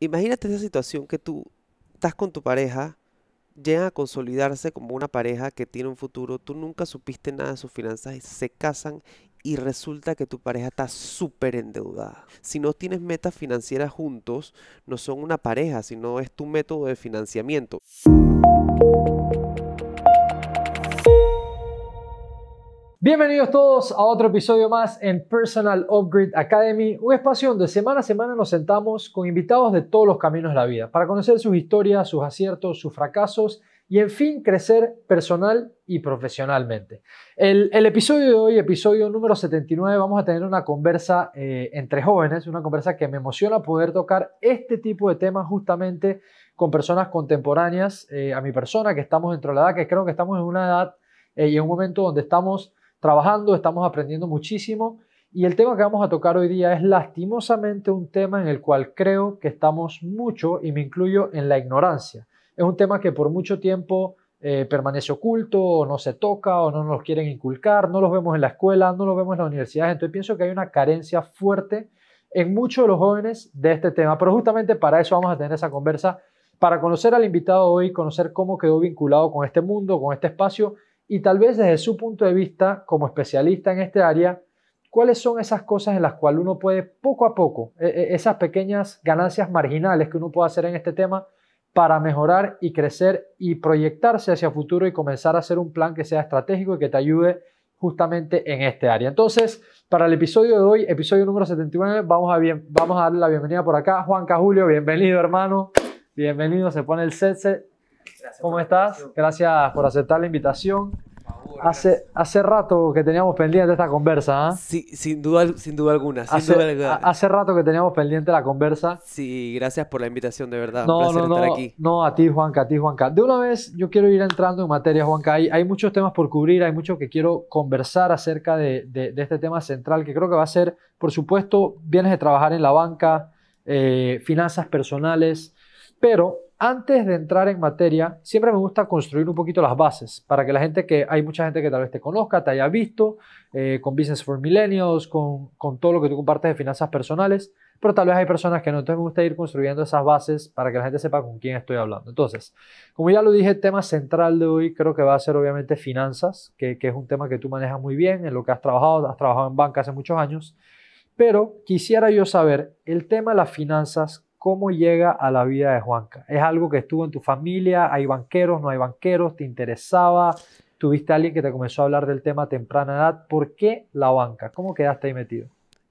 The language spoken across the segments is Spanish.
imagínate esa situación que tú estás con tu pareja, llegan a consolidarse como una pareja que tiene un futuro, tú nunca supiste nada de sus finanzas y se casan y resulta que tu pareja está súper endeudada. Si no tienes metas financieras juntos, no son una pareja, sino es tu método de financiamiento. Bienvenidos todos a otro episodio más en Personal Upgrade Academy, un espacio donde semana a semana nos sentamos con invitados de todos los caminos de la vida para conocer sus historias, sus aciertos, sus fracasos y en fin crecer personal y profesionalmente. El, episodio de hoy, episodio número 79, vamos a tener una conversa eh, entre jóvenes, una conversa que me emociona poder tocar este tipo de temas justamente con personas contemporáneas eh, a mi persona, que estamos dentro de la edad, que creo que estamos en una edad eh, y en un momento donde estamos trabajando, estamos aprendiendo muchísimo y el tema que vamos a tocar hoy día es lastimosamente un tema en el cual creo que estamos mucho y me incluyo en la ignorancia. Es un tema que por mucho tiempo eh, permanece oculto o no se toca o no nos quieren inculcar, no los vemos en la escuela, no los vemos en las universidades, entonces pienso que hay una carencia fuerte en muchos de los jóvenes de este tema, pero justamente para eso vamos a tener esa conversa, para conocer al invitado hoy, conocer cómo quedó vinculado con este mundo, con este espacio y tal vez desde su punto de vista como especialista en este área, cuáles son esas cosas en las cuales uno puede poco a poco, e, e, esas pequeñas ganancias marginales que uno puede hacer en este tema para mejorar y crecer y proyectarse hacia el futuro y comenzar a hacer un plan que sea estratégico y que te ayude justamente en este área. Entonces, para el episodio de hoy, episodio número 79, vamos a, bien, vamos a darle la bienvenida por acá. Juanca Julio, bienvenido hermano, bienvenido, se pone el set, ¿Cómo estás? Gracias por aceptar la invitación. Hace, hace rato que teníamos pendiente esta conversa. ¿ah? Sí, sin duda, sin duda alguna. Sin hace, duda hace rato que teníamos pendiente la conversa. Sí, gracias por la invitación, de verdad. No, Un placer estar aquí. no, a ti, Juanca, a ti, Juanca. De una vez, yo quiero ir entrando en materia, Juanca. Hay, muchos temas por cubrir, hay mucho que quiero conversar acerca de, este tema central, que creo que va a ser, por supuesto, bienes de trabajar en la banca, eh, finanzas personales, pero antes de entrar en materia, siempre me gusta construir un poquito las bases para que la gente que hay mucha gente que tal vez te conozca, te haya visto eh, con Business for Millennials, con, con todo lo que tú compartes de finanzas personales, pero tal vez hay personas que no. Entonces me gusta ir construyendo esas bases para que la gente sepa con quién estoy hablando. Entonces, como ya lo dije, el tema central de hoy creo que va a ser obviamente finanzas, que, que es un tema que tú manejas muy bien, en lo que has trabajado, has trabajado en banca hace muchos años, pero quisiera yo saber el tema de las finanzas cómo llega a la vida de Juanca. ¿Es algo que estuvo en tu familia? ¿Hay banqueros? ¿No hay banqueros? ¿Te interesaba? ¿Tuviste a alguien que te comenzó a hablar del tema a temprana edad? ¿Por qué la banca? ¿Cómo quedaste ahí metido?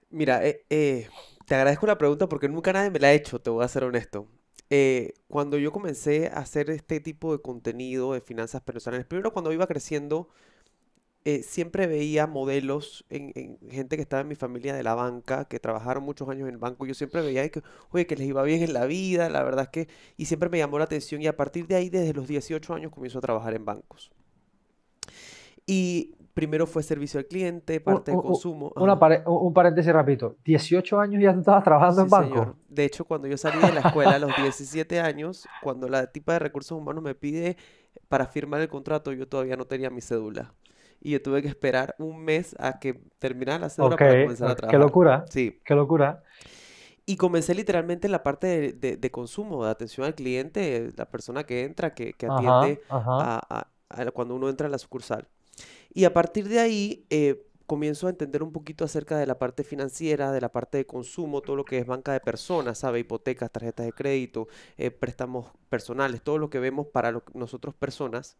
Mira, eh, eh, te agradezco la pregunta porque nunca nadie me la ha hecho, te voy a ser honesto. Eh, cuando yo comencé a hacer este tipo de contenido de finanzas personales, primero cuando iba creciendo eh, siempre veía modelos en, gente que estaba en mi familia de la banca, que trabajaron muchos años en el banco. Yo siempre veía que, oye, que les iba bien en la vida, la verdad es que. Y siempre me llamó la atención. Y a partir de ahí, desde los 18 años, comienzo a trabajar en bancos. Y primero fue servicio al cliente, parte de consumo. un paréntesis rápido 18 años ya estabas trabajando en banco. De hecho, cuando yo salí de la escuela a los 17 años, cuando la tipa de recursos humanos me pide para firmar el contrato, yo todavía no tenía mi cédula y yo tuve que esperar un mes a que terminara la cédula para comenzar a trabajar. Qué locura. Sí. Qué locura. Y comencé literalmente en la parte de, de, consumo, de atención al cliente, la persona que entra, que, atiende cuando uno entra en la sucursal. Y a partir de ahí eh, comienzo a entender un poquito acerca de la parte financiera, de la parte de consumo, todo lo que es banca de personas, ¿sabe? Hipotecas, tarjetas de crédito, eh, préstamos personales, todo lo que vemos para nosotros personas.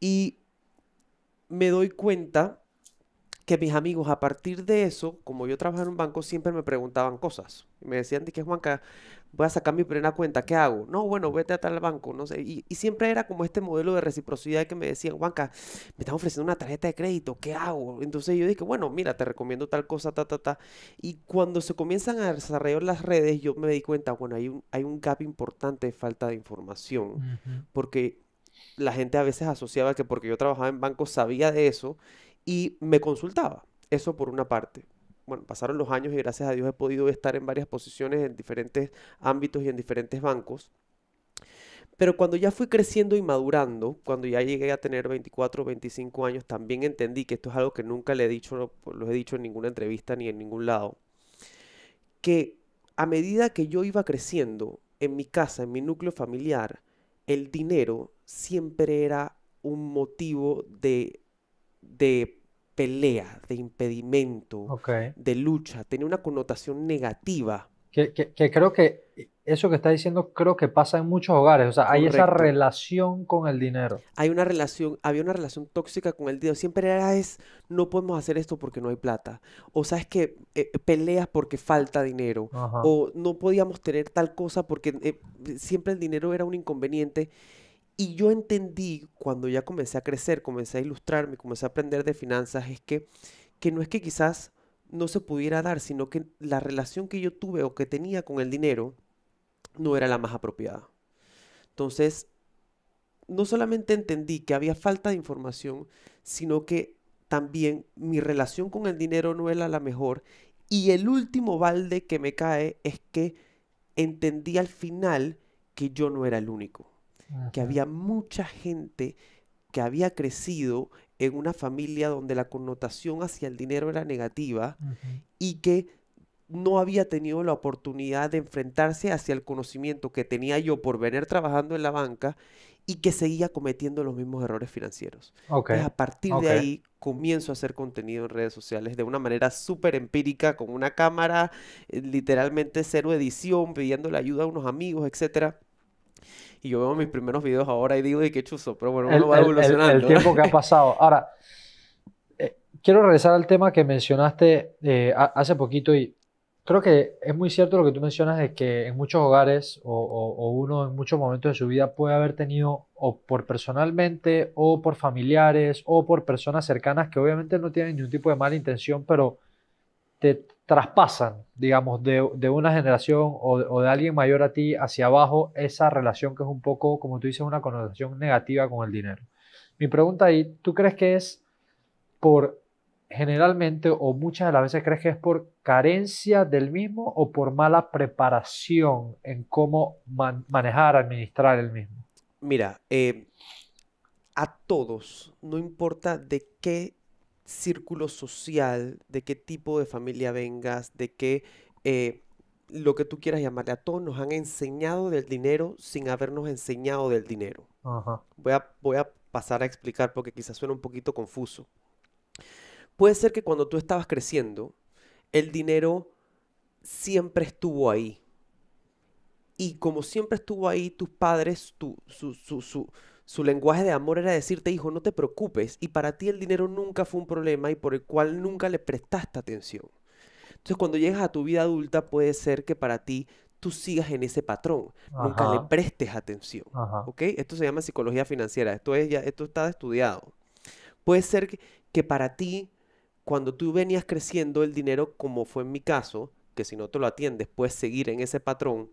Y me doy cuenta que mis amigos a partir de eso, como yo trabajaba en un banco, siempre me preguntaban cosas. Me decían, dije, Juanca, voy a sacar mi primera cuenta, ¿qué hago? No, bueno, vete a tal banco, no sé. Y, siempre era como este modelo de reciprocidad que me decían, Juanca, me están ofreciendo una tarjeta de crédito, ¿qué hago? Entonces yo dije, bueno, mira, te recomiendo tal cosa, ta, ta, ta. Y cuando se comienzan a desarrollar las redes, yo me di cuenta, bueno, hay un, hay un gap importante de falta de información, porque la gente a veces asociaba que porque yo trabajaba en bancos sabía de eso y me consultaba. Eso por una parte. Bueno, pasaron los años y gracias a Dios he podido estar en varias posiciones en diferentes ámbitos y en diferentes bancos. Pero cuando ya fui creciendo y madurando, cuando ya llegué a tener 24, 25 años, también entendí que esto es algo que nunca le he dicho, lo he dicho en ninguna entrevista ni en ningún lado, que a medida que yo iba creciendo en mi casa, en mi núcleo familiar, el dinero siempre era un motivo de, pelea, de impedimento, de lucha, tenía una connotación negativa. Que, creo que eso que está diciendo creo que pasa en muchos hogares, o sea, hay esa relación con el dinero. Hay una relación, había una relación tóxica con el dinero, siempre era es, no podemos hacer esto porque no hay plata, o sabes que eh, eh, peleas porque falta dinero, o no podíamos tener tal cosa porque eh, siempre el dinero era un inconveniente y yo entendí cuando ya comencé a crecer, comencé a ilustrarme, comencé a aprender de finanzas, es que, que no es que quizás no se pudiera dar, sino que la relación que yo tuve o que tenía con el dinero no era la más apropiada. Entonces, no solamente entendí que había falta de información, sino que también mi relación con el dinero no era la mejor. Y el último balde que me cae es que entendí al final que yo no era el único que había mucha gente que había crecido en una familia donde la connotación hacia el dinero era negativa y que no había tenido la oportunidad de enfrentarse hacia el conocimiento que tenía yo por venir trabajando en la banca y que seguía cometiendo los mismos errores financieros. a partir de ahí comienzo a hacer contenido en redes sociales de una manera súper empírica, con una cámara, eh, literalmente cero edición, pidiendo la ayuda a unos amigos, etc. Y yo veo mis primeros videos ahora y digo, ¿y qué chuzo, pero bueno, uno el, va a El, el, tiempo que ha pasado. Ahora, eh, quiero regresar al tema que mencionaste eh, hace poquito y creo que es muy cierto lo que tú mencionas de que en muchos hogares o, o, uno en muchos momentos de su vida puede haber tenido o por personalmente o por familiares o por personas cercanas que obviamente no tienen ningún tipo de mala intención, pero te traspasan, digamos, de, una generación o, de alguien mayor a ti hacia abajo esa relación que es un poco, como tú dices, una connotación negativa con el dinero. Mi pregunta ahí, ¿tú crees que es por generalmente o muchas de las veces crees que es por carencia del mismo o por mala preparación en cómo manejar, administrar el mismo? Mira, eh, a todos, no importa de qué círculo social, de qué tipo de familia vengas, de qué, eh, lo que tú quieras llamarle. A todos nos han enseñado del dinero sin habernos enseñado del dinero. Voy, a, voy a pasar a explicar porque quizás suena un poquito confuso. Puede ser que cuando tú estabas creciendo, el dinero siempre estuvo ahí. Y como siempre estuvo ahí, tus padres, su, su, su su lenguaje de amor era decirte, hijo, no te preocupes, y para ti el dinero nunca fue un problema y por el cual nunca le prestaste atención. Entonces, cuando llegas a tu vida adulta, puede ser que para ti tú sigas en ese patrón, nunca le prestes atención, Esto se llama psicología financiera, esto, es ya, esto está estudiado. Puede ser que, que para ti, cuando tú venías creciendo el dinero, como fue en mi caso, que si no te lo atiendes, puedes seguir en ese patrón,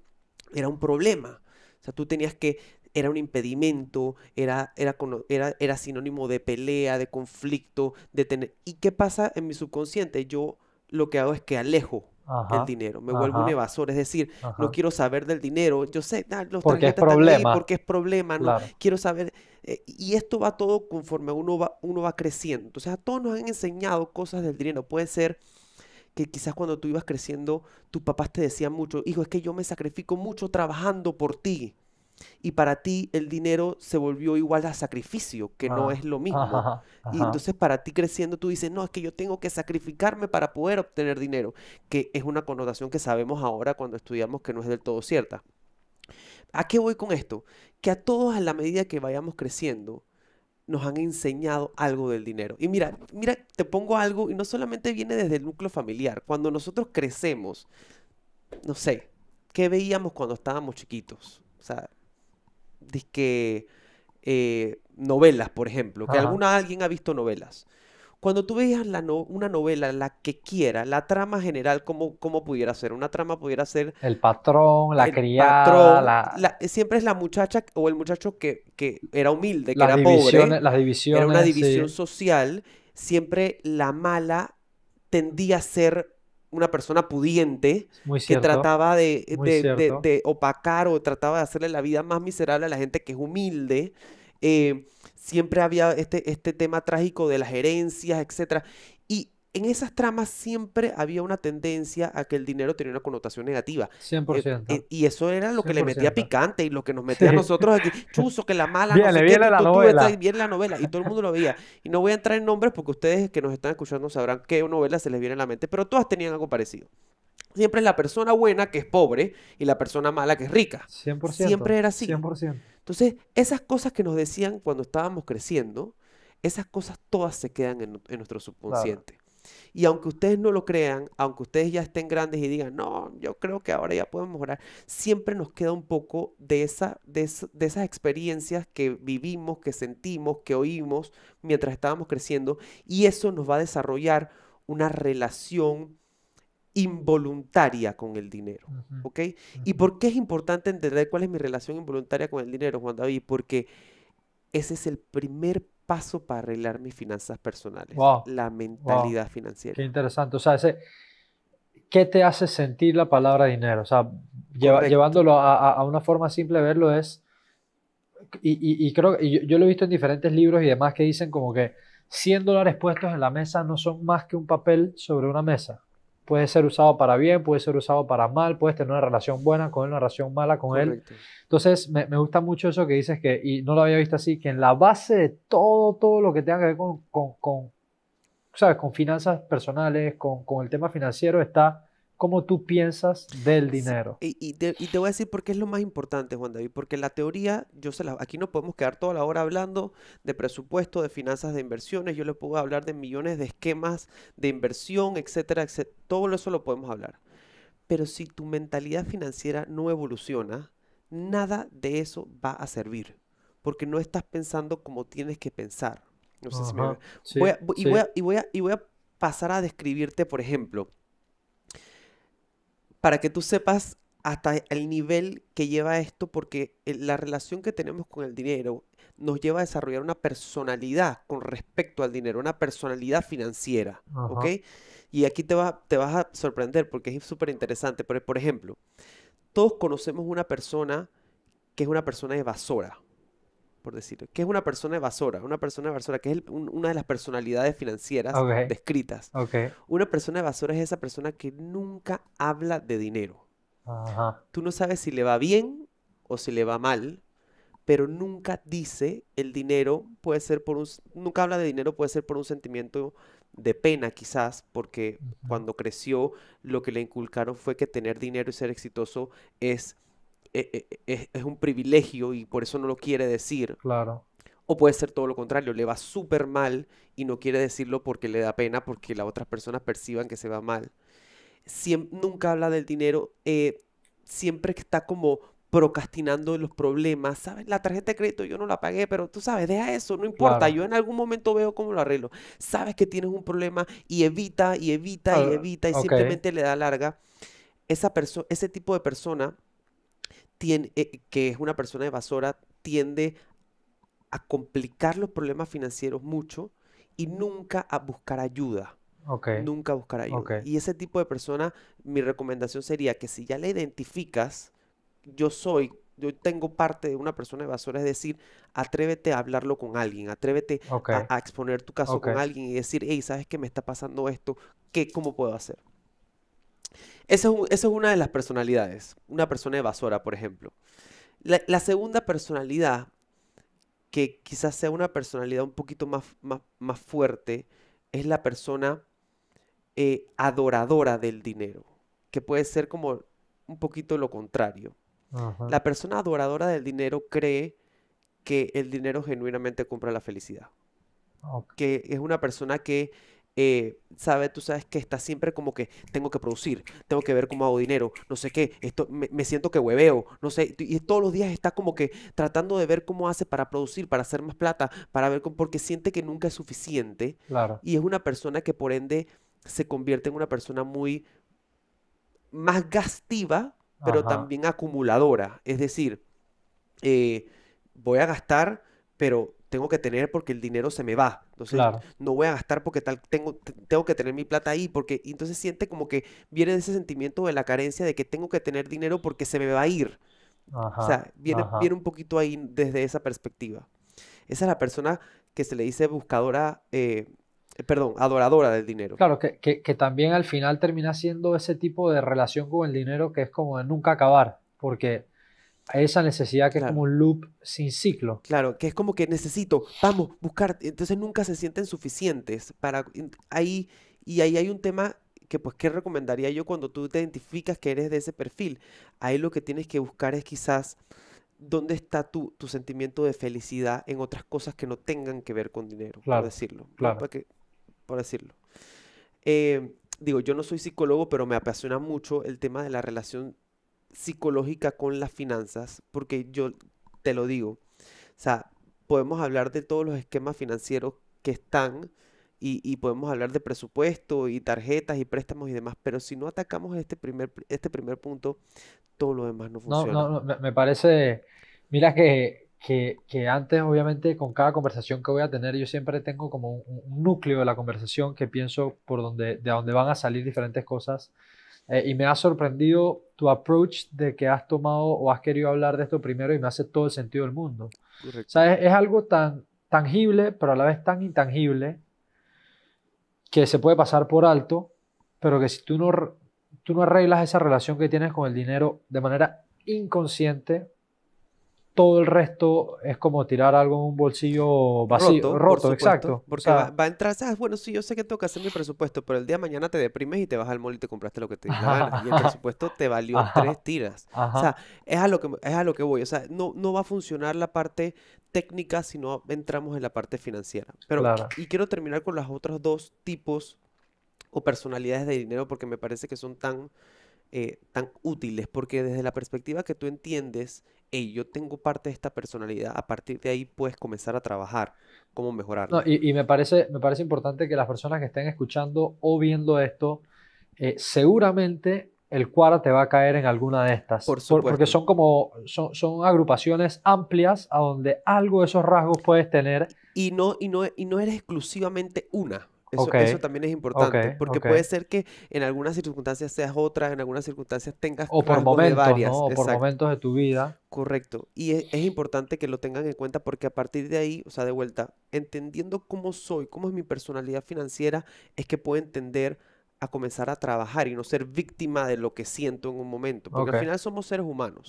era un problema. O sea, tú tenías que era un impedimento, era, era, era, era sinónimo de pelea, de conflicto, de tener... ¿Y qué pasa en mi subconsciente? Yo lo que hago es que alejo el dinero, me vuelvo un evasor, es decir, no quiero saber del dinero, yo sé, ah, los porque es problema, porque es problema, no quiero saber, eh, y esto va todo conforme uno va, uno va creciendo, entonces a todos nos han enseñado cosas del dinero, puede ser que quizás cuando tú ibas creciendo, tus papás te decían mucho, hijo, es que yo me sacrifico mucho trabajando por ti, y para ti el dinero se volvió igual a sacrificio, que no ah, es lo mismo. Y entonces para ti creciendo tú dices, no, es que yo tengo que sacrificarme para poder obtener dinero, que es una connotación que sabemos ahora cuando estudiamos que no es del todo cierta. ¿A qué voy con esto? Que a todos a la medida que vayamos creciendo, nos han enseñado algo del dinero. Y mira, mira, te pongo algo, y no solamente viene desde el núcleo familiar. Cuando nosotros crecemos, no sé, ¿qué veíamos cuando estábamos chiquitos? O sea, disque, eh, novelas, por ejemplo, que alguna alguien ha visto novelas. Cuando tú veías la no, una novela, la que quiera, la trama general, ¿cómo, cómo pudiera ser? Una trama pudiera ser... El patrón, la criada, siempre es la muchacha o el muchacho que, que era humilde, que era pobre. Las divisiones, Era una división social. Siempre la mala tendía a ser una persona pudiente que trataba eh, de, opacar o trataba de hacerle la vida más miserable a la gente que es humilde. Eh, siempre había este, este tema trágico de las herencias, etcétera en esas tramas siempre había una tendencia a que el dinero tenía una connotación negativa. 100%. Eh, eh, y eso era lo que le metía picante y lo que nos metía a nosotros aquí. Chuzo, que la mala. Viene, no sé viene la novela. viene la novela. Y todo el mundo lo veía. Y no voy a entrar en nombres porque ustedes que nos están escuchando sabrán qué novela se les viene a la mente, pero todas tenían algo parecido. Siempre es la persona buena que es pobre y la persona mala que es rica. 100%. Siempre era así. 100%. Entonces, esas cosas que nos decían cuando estábamos creciendo, esas cosas todas se quedan en, nuestro subconsciente. Y aunque ustedes no lo crean, aunque ustedes ya estén grandes y digan, no, yo creo que ahora ya podemos mejorar, siempre nos queda un poco de, esa, de, de esas experiencias que vivimos, que sentimos, que oímos mientras estábamos creciendo. Y eso nos va a desarrollar una relación involuntaria con el dinero. ¿Ok? ¿Y por qué es importante entender cuál es mi relación involuntaria con el dinero, Juan David? Porque ese es el primer paso para arreglar mis finanzas personales. La mentalidad financiera. Qué interesante. O sea, ¿qué te hace sentir la palabra dinero? O sea, llevándolo a, una forma simple de verlo es, y, creo que yo, yo, lo he visto en diferentes libros y demás que dicen como que 100 dólares puestos en la mesa no son más que un papel sobre una mesa puede ser usado para bien, puede ser usado para mal, puedes tener una relación buena con él, una relación mala con él. Entonces, me, gusta mucho eso que dices que, y no lo había visto así, que en la base de todo, todo lo que tenga que ver con, con, con ¿sabes? con finanzas personales, con, con el tema financiero, está cómo tú piensas del dinero. y, te, voy a decir por qué es lo más importante, Juan David, porque la teoría, yo se la, aquí no podemos quedar toda la hora hablando de presupuesto, de finanzas, de inversiones, yo le puedo hablar de millones de esquemas de inversión, etcétera, etcétera, todo eso lo podemos hablar. Pero si tu mentalidad financiera no evoluciona, nada de eso va a servir, porque no estás pensando como tienes que pensar. voy y, voy a, y voy a pasar a describirte, por ejemplo, para que tú sepas hasta el nivel que lleva esto, porque la relación que tenemos con el dinero nos lleva a desarrollar una personalidad con respecto al dinero, una personalidad financiera, Y aquí te, te vas a sorprender porque es súper interesante, por ejemplo, todos conocemos una persona que es una persona evasora, por decirlo, que es una persona evasora, una persona evasora, que es una de las personalidades financieras descritas. Una persona evasora es esa persona que nunca habla de dinero. Tú no sabes si le va bien o si le va mal, pero nunca dice el dinero, puede ser por un, nunca habla de dinero, puede ser por un sentimiento de pena quizás, porque cuando creció lo que le inculcaron fue que tener dinero y ser exitoso es e, e, e, es, un privilegio y por eso no lo quiere decir. Claro. O puede ser todo lo contrario, le va súper mal y no quiere decirlo porque le da pena, porque las otras personas perciban que se va mal. siempre nunca habla del dinero, eh, siempre siempre está como procrastinando los problemas, ¿sabes? La tarjeta de crédito yo no la pagué, pero tú sabes, deja eso, no importa, yo en algún momento veo cómo lo arreglo. Sabes que tienes un problema y evita y evita y ah, evita y simplemente le da larga. Esa ese tipo de persona eh, que es una persona evasora tiende a complicar los problemas financieros mucho y nunca a buscar ayuda. Nunca a buscar ayuda. Y ese tipo de persona, mi recomendación sería que si ya le identificas, yo soy, yo tengo parte de una persona evasora, es decir, atrévete a hablarlo con alguien, atrévete a, exponer tu caso con alguien y decir, hey, ¿sabes qué me está pasando esto? ¿Qué, ¿Cómo puedo hacer? Esa es, una de las personalidades, una persona evasora, por ejemplo. La, segunda personalidad, que quizás sea una personalidad un poquito más, más, fuerte, es la persona eh, adoradora del dinero, que puede ser como un poquito lo contrario. La persona adoradora del dinero cree que el dinero genuinamente compra la felicidad. Que es una persona que eh, tú sabes que está siempre como que tengo que producir, tengo que ver cómo hago dinero, no sé qué, esto, me, siento que hueveo, no sé, y todos los días está como que tratando de ver cómo hace para producir, para hacer más plata, para ver porque siente que nunca es suficiente. Y es una persona que por ende se convierte en una persona muy más gastiva, pero también acumuladora. Es decir, eh, voy a gastar, pero tengo que tener porque el dinero se me va. Entonces, no voy a gastar porque tal, tengo, tengo que tener mi plata ahí, porque entonces siente como que viene ese sentimiento de la carencia de que tengo que tener dinero porque se me va a ir. o sea, viene, viene un poquito ahí desde esa perspectiva. Esa es la persona que se le dice buscadora, eh, eh, perdón, adoradora del dinero. Claro, que, que, que, también al final termina siendo ese tipo de relación con el dinero que es como de nunca acabar, porque a esa necesidad que es como un loop sin ciclo. Claro, que es como que necesito, vamos, buscar. Entonces nunca se sienten suficientes para ahí y ahí hay un tema que pues qué recomendaría yo cuando tú te identificas que eres de ese perfil. Ahí lo que tienes que buscar es quizás dónde está tu, tu sentimiento de felicidad en otras cosas que no tengan que ver con dinero, claro, por decirlo. Claro. que, por decirlo. Eh, digo, yo no soy psicólogo, pero me apasiona mucho el tema de la relación psicológica con las finanzas, porque yo te lo digo, o sea, podemos hablar de todos los esquemas financieros que están y, podemos hablar de presupuesto y tarjetas y préstamos y demás, pero si no atacamos este primer, este primer punto, todo lo demás no funciona. No, no, me parece, mira que, que, antes obviamente con cada conversación que voy a tener yo siempre tengo como un, núcleo de la conversación que pienso por donde, de dónde van a salir diferentes cosas eh, y me ha sorprendido tu approach de que has tomado o has querido hablar de esto primero y me hace todo el sentido del mundo. es, algo tan tangible, pero a la vez tan intangible, que se puede pasar por alto, pero que si tú no, tú no arreglas esa relación que tienes con el dinero de manera inconsciente, todo el resto es como tirar algo en un bolsillo vacío, roto, exacto. Porque va, a entrar, ah, bueno, sí, yo sé que tengo que hacer mi presupuesto, pero el día de mañana te deprimes y te vas al mall y te compraste lo que te dijeron. y el presupuesto te valió tres tiras. O sea, es a, lo que, es a lo que voy. O sea, no, no va a funcionar la parte técnica si no entramos en la parte financiera. Pero, y quiero terminar con los otros dos tipos o personalidades de dinero porque me parece que son tan... Eh, tan útiles, porque desde la perspectiva que tú entiendes hey, yo tengo parte de esta personalidad, a partir de ahí puedes comenzar a trabajar, cómo mejorarla. y, me, parece, me parece importante que las personas que estén escuchando o viendo esto, eh, seguramente el cuara te va a caer en alguna de estas. Por supuesto. porque son como, son, agrupaciones amplias a donde algo de esos rasgos puedes tener. Y no, y no, y no eres exclusivamente una. Eso, eso también es importante, porque puede ser que en algunas circunstancias seas otra, en algunas circunstancias tengas o por momentos, varias. O por momentos de tu vida. Correcto. Y es, es, importante que lo tengan en cuenta porque a partir de ahí, o sea, de vuelta, entendiendo cómo soy, cómo es mi personalidad financiera, es que puedo entender a comenzar a trabajar y no ser víctima de lo que siento en un momento, porque al final somos seres humanos.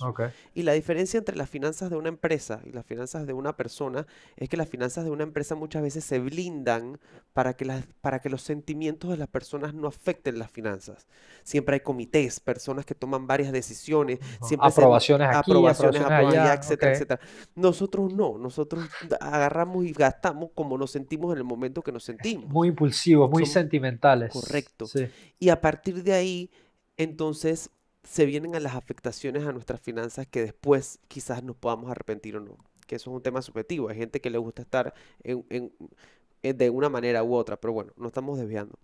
Y la diferencia entre las finanzas de una empresa y las finanzas de una persona es que las finanzas de una empresa muchas veces se blindan para que, las, para que los sentimientos de las personas no afecten las finanzas. Siempre hay comités, personas que toman varias decisiones, siempre aprobaciones aquí, aprobaciones, etcétera, etcétera. Nosotros no, nosotros agarramos y gastamos como nos sentimos en el momento que nos sentimos. Muy impulsivos, muy sentimentales. Correcto. Y a partir de ahí, entonces se vienen a las afectaciones a nuestras finanzas que después quizás nos podamos arrepentir o no. Que eso es un tema subjetivo. Hay gente que le gusta estar eh, de una manera u otra, pero bueno, no estamos desviando.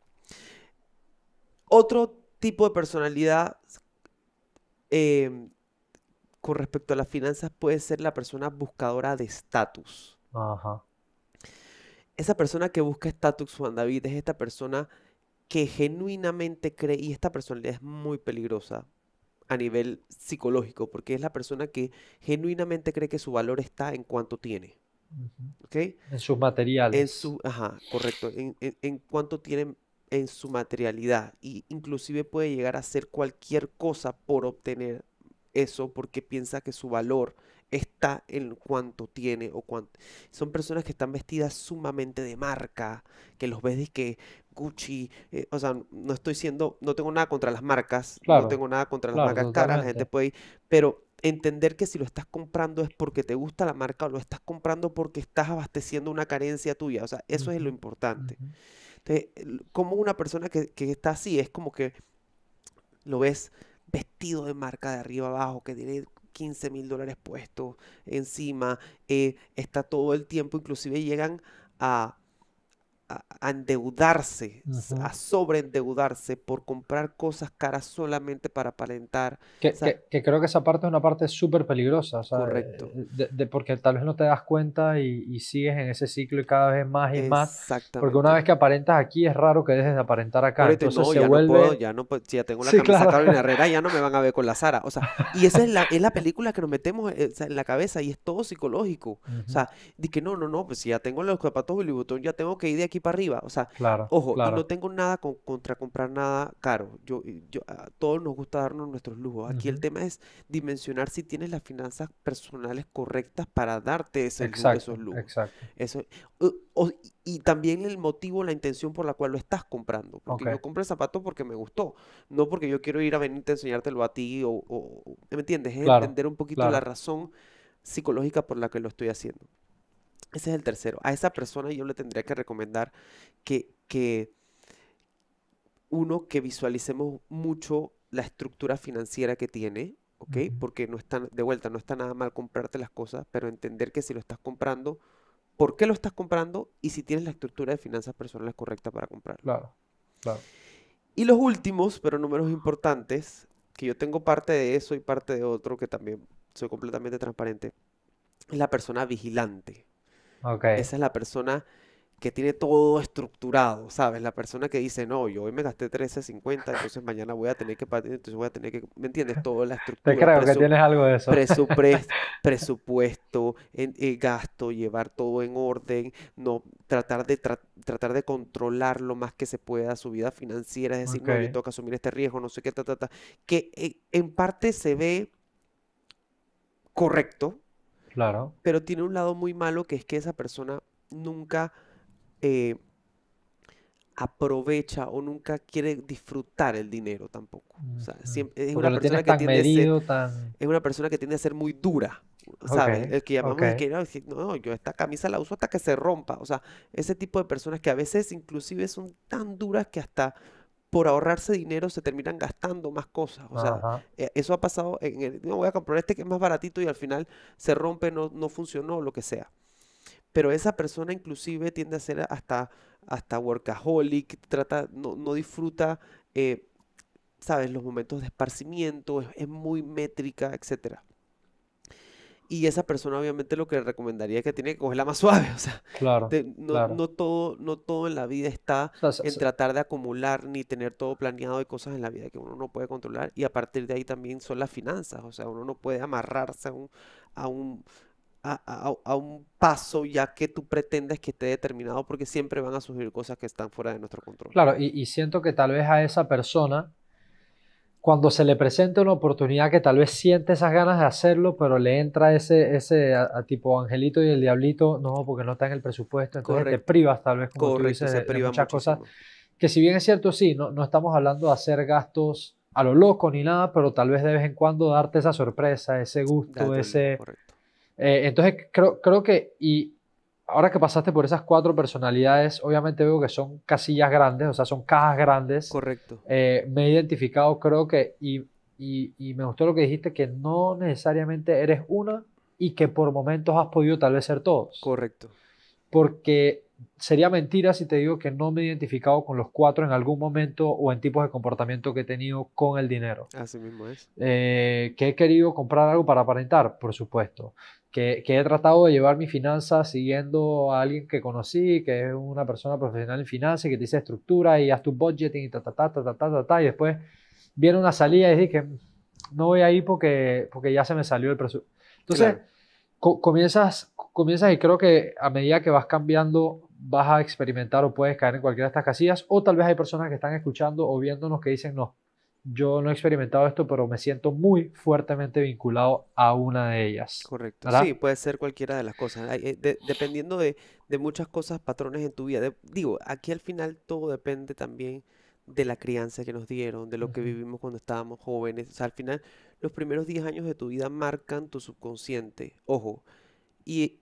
Otro tipo de personalidad em, con respecto a las finanzas puede ser la persona buscadora de estatus. Esa persona que busca estatus, Juan David, es esta persona que genuinamente cree, y esta personalidad es muy peligrosa a nivel psicológico, porque es la persona que genuinamente cree que su valor está en cuanto tiene. ¿Ok? En sus materiales. En su, ajá, correcto. En, cuanto tiene... en su materialidad. Y inclusive puede llegar a hacer cualquier cosa por obtener eso porque piensa que su valor está en cuanto tiene o Son personas que están vestidas sumamente de marca, que los ves y que Gucci, eh, o sea, no estoy siendo, no tengo nada contra las marcas, no tengo nada contra las marcas caras, la gente puede ir, pero entender que si lo estás comprando es porque te gusta la marca o lo estás comprando porque estás abasteciendo una carencia tuya, o sea, eso es lo importante. Entonces, como una persona que, está así, es como que lo ves vestido de marca de arriba abajo, que tiene 15 mil dólares puestos encima, eh, está todo el tiempo, inclusive llegan a a endeudarse, a sobreendeudarse por comprar cosas caras solamente para aparentar. Que, creo que esa parte es una parte súper peligrosa. ¿sabes? correcto. Eh, de, porque tal vez no te das cuenta y, sigues en ese ciclo y cada vez más y más. Porque una vez que aparentas aquí es raro que dejes de aparentar acá. Entonces se ya vuelve... no ya no si ya tengo la sí, Herrera, ya no me van a ver con la Sara. O sea, y esa es la, es la película que nos metemos eh, en la cabeza y es todo psicológico. O sea, de que no, no, no, pues si ya tengo los zapatos el botón, ya tengo que ir de aquí para arriba. O sea, ojo, no tengo nada contra comprar nada caro. Yo, yo, a todos nos gusta darnos nuestros lujos. Aquí el tema es dimensionar si tienes las finanzas personales correctas para darte ese, esos lujos. Eso, eh, y también el motivo, la intención por la cual lo estás comprando. Porque yo compro el zapato porque me gustó, no porque yo quiero ir a venirte a enseñártelo a ti. O, ¿Me entiendes? Es entender un poquito la razón psicológica por la que lo estoy haciendo. Ese es el tercero. A esa persona yo le tendría que recomendar que, que uno, que visualicemos mucho la estructura financiera que tiene, ¿ok? Porque no está, de vuelta, no está nada mal comprarte las cosas, pero entender que si lo estás comprando, ¿por qué lo estás comprando? Y si tienes la estructura de finanzas personales correcta para comprarlo. Claro, Y los últimos, pero números importantes, que yo tengo parte de eso y parte de otro, que también soy completamente transparente, es la persona vigilante, esa es la persona que tiene todo estructurado, ¿sabes? La persona que dice, no, yo hoy me gasté 13.50, entonces mañana voy a tener que entonces voy a tener que, ¿me entiendes? Toda la estructura. Te creo que tienes algo de eso. presupuesto, eh, gasto, llevar todo en orden, no tratar de, tratar de controlar lo más que se pueda su vida financiera, es decir, no, yo tengo que asumir este riesgo, no sé qué, ta, ta, ta. Que eh, en parte se ve correcto, pero tiene un lado muy malo que es que esa persona nunca eh, aprovecha o nunca quiere disfrutar el dinero tampoco. O sea, es, una persona que tiende a ser, que ser muy dura. el que llamamos que no, no, yo esta camisa la uso hasta que se rompa. O sea, ese tipo de personas que a veces inclusive son tan duras que hasta por ahorrarse dinero se terminan gastando más cosas. O sea, eh, eso ha pasado en el, no voy a comprar este que es más baratito y al final se rompe, no, no funcionó, lo que sea. Pero esa persona inclusive tiende a ser hasta, hasta workaholic, trata, no, no disfruta, eh, sabes, los momentos de esparcimiento, es muy métrica, etcétera. Y esa persona obviamente lo que le recomendaría es que tiene que la más suave, o sea, claro, no, todo, no todo en la vida está en tratar de acumular ni tener todo planeado de cosas en la vida que uno no puede controlar y a partir de ahí también son las finanzas, o sea, uno no puede amarrarse a un, paso ya que tú pretendes que esté determinado porque siempre van a surgir cosas que están fuera de nuestro control. Claro, y siento que tal vez a esa persona cuando se le presenta una oportunidad que tal vez siente esas ganas de hacerlo, pero le entra ese, ese tipo angelito y el diablito, no, porque no está en el presupuesto, entonces te privas tal vez, como tú dices, de muchas cosas. Que si bien es cierto, sí, no, no estamos hablando de hacer gastos a lo loco ni nada, pero tal vez de vez en cuando darte esa sorpresa, ese gusto, ese... Eh, entonces creo, creo que, y ahora que pasaste por esas cuatro personalidades, obviamente veo que son casillas grandes, o sea, son cajas grandes. Correcto. Eh, me he identificado, creo que, y, me gustó lo que dijiste, que no necesariamente eres una y que por momentos has podido tal vez ser todos. Correcto. Porque sería mentira si te digo que no me he identificado con los cuatro en algún momento o en tipos de comportamiento que he tenido con el dinero. Así mismo es. Eh, que he querido comprar algo para aparentar, por supuesto que, he tratado de llevar mi finanzas siguiendo a alguien que conocí, que es una persona profesional en finanzas, que te dice estructura y haz tu budgeting y ta, ta, ta, ta, ta, ta, ta, y después viene una salida y dije, no voy ahí porque, porque ya se me salió el presupuesto. Entonces, comienzas, comienzas y creo que a medida que vas cambiando, vas a experimentar o puedes caer en cualquiera de estas casillas, o tal vez hay personas que están escuchando o viéndonos que dicen, no, yo no he experimentado esto, pero me siento muy fuertemente vinculado a una de ellas. Correcto. Sí, puede ser cualquiera de las cosas. Eh, dependiendo de, muchas cosas, patrones en tu vida. digo, aquí al final todo depende también de la crianza que nos dieron, de lo que vivimos cuando estábamos jóvenes. O sea, al final, los primeros 10 años de tu vida marcan tu subconsciente. Ojo. y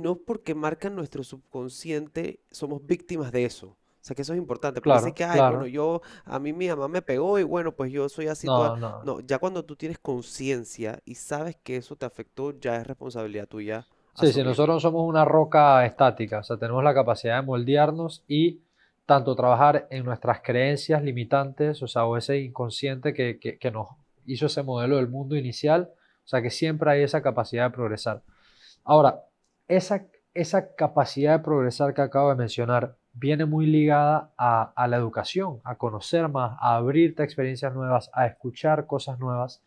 no porque marcan nuestro subconsciente, somos víctimas de eso. O sea, que eso es importante. Porque claro, que, bueno, yo, a mí mi mamá me pegó y bueno, pues yo soy así. No, toda... no. no ya cuando tú tienes conciencia y sabes que eso te afectó, ya es responsabilidad tuya. Sí, sí, nosotros no somos una roca estática, o sea, tenemos la capacidad de moldearnos y tanto trabajar en nuestras creencias limitantes, o sea, o ese inconsciente que, que, que nos hizo ese modelo del mundo inicial, o sea, que siempre hay esa capacidad de progresar. Ahora, esa, esa capacidad de progresar que acabo de mencionar, viene muy ligada a, la educación, a conocer más, a abrirte a experiencias nuevas, a escuchar cosas nuevas.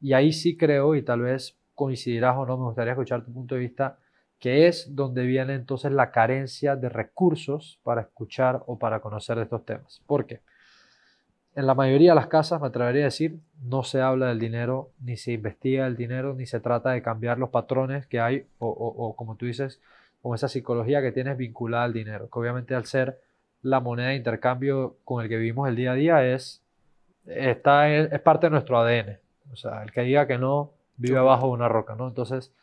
Y ahí sí creo, y tal vez coincidirás o no, me gustaría escuchar tu punto de vista, que es donde viene entonces la carencia de recursos para escuchar o para conocer estos temas. ¿Por qué? En la mayoría de las casas, me atrevería a decir, no se habla del dinero, ni se investiga el dinero, ni se trata de cambiar los patrones que hay, o como tú dices, como esa psicología que tienes vinculada al dinero, que obviamente al ser la moneda de intercambio con el que vivimos el día a día es, está, es, parte de nuestro ADN. O sea, el que diga que no vive abajo de una roca, ¿no? Entonces,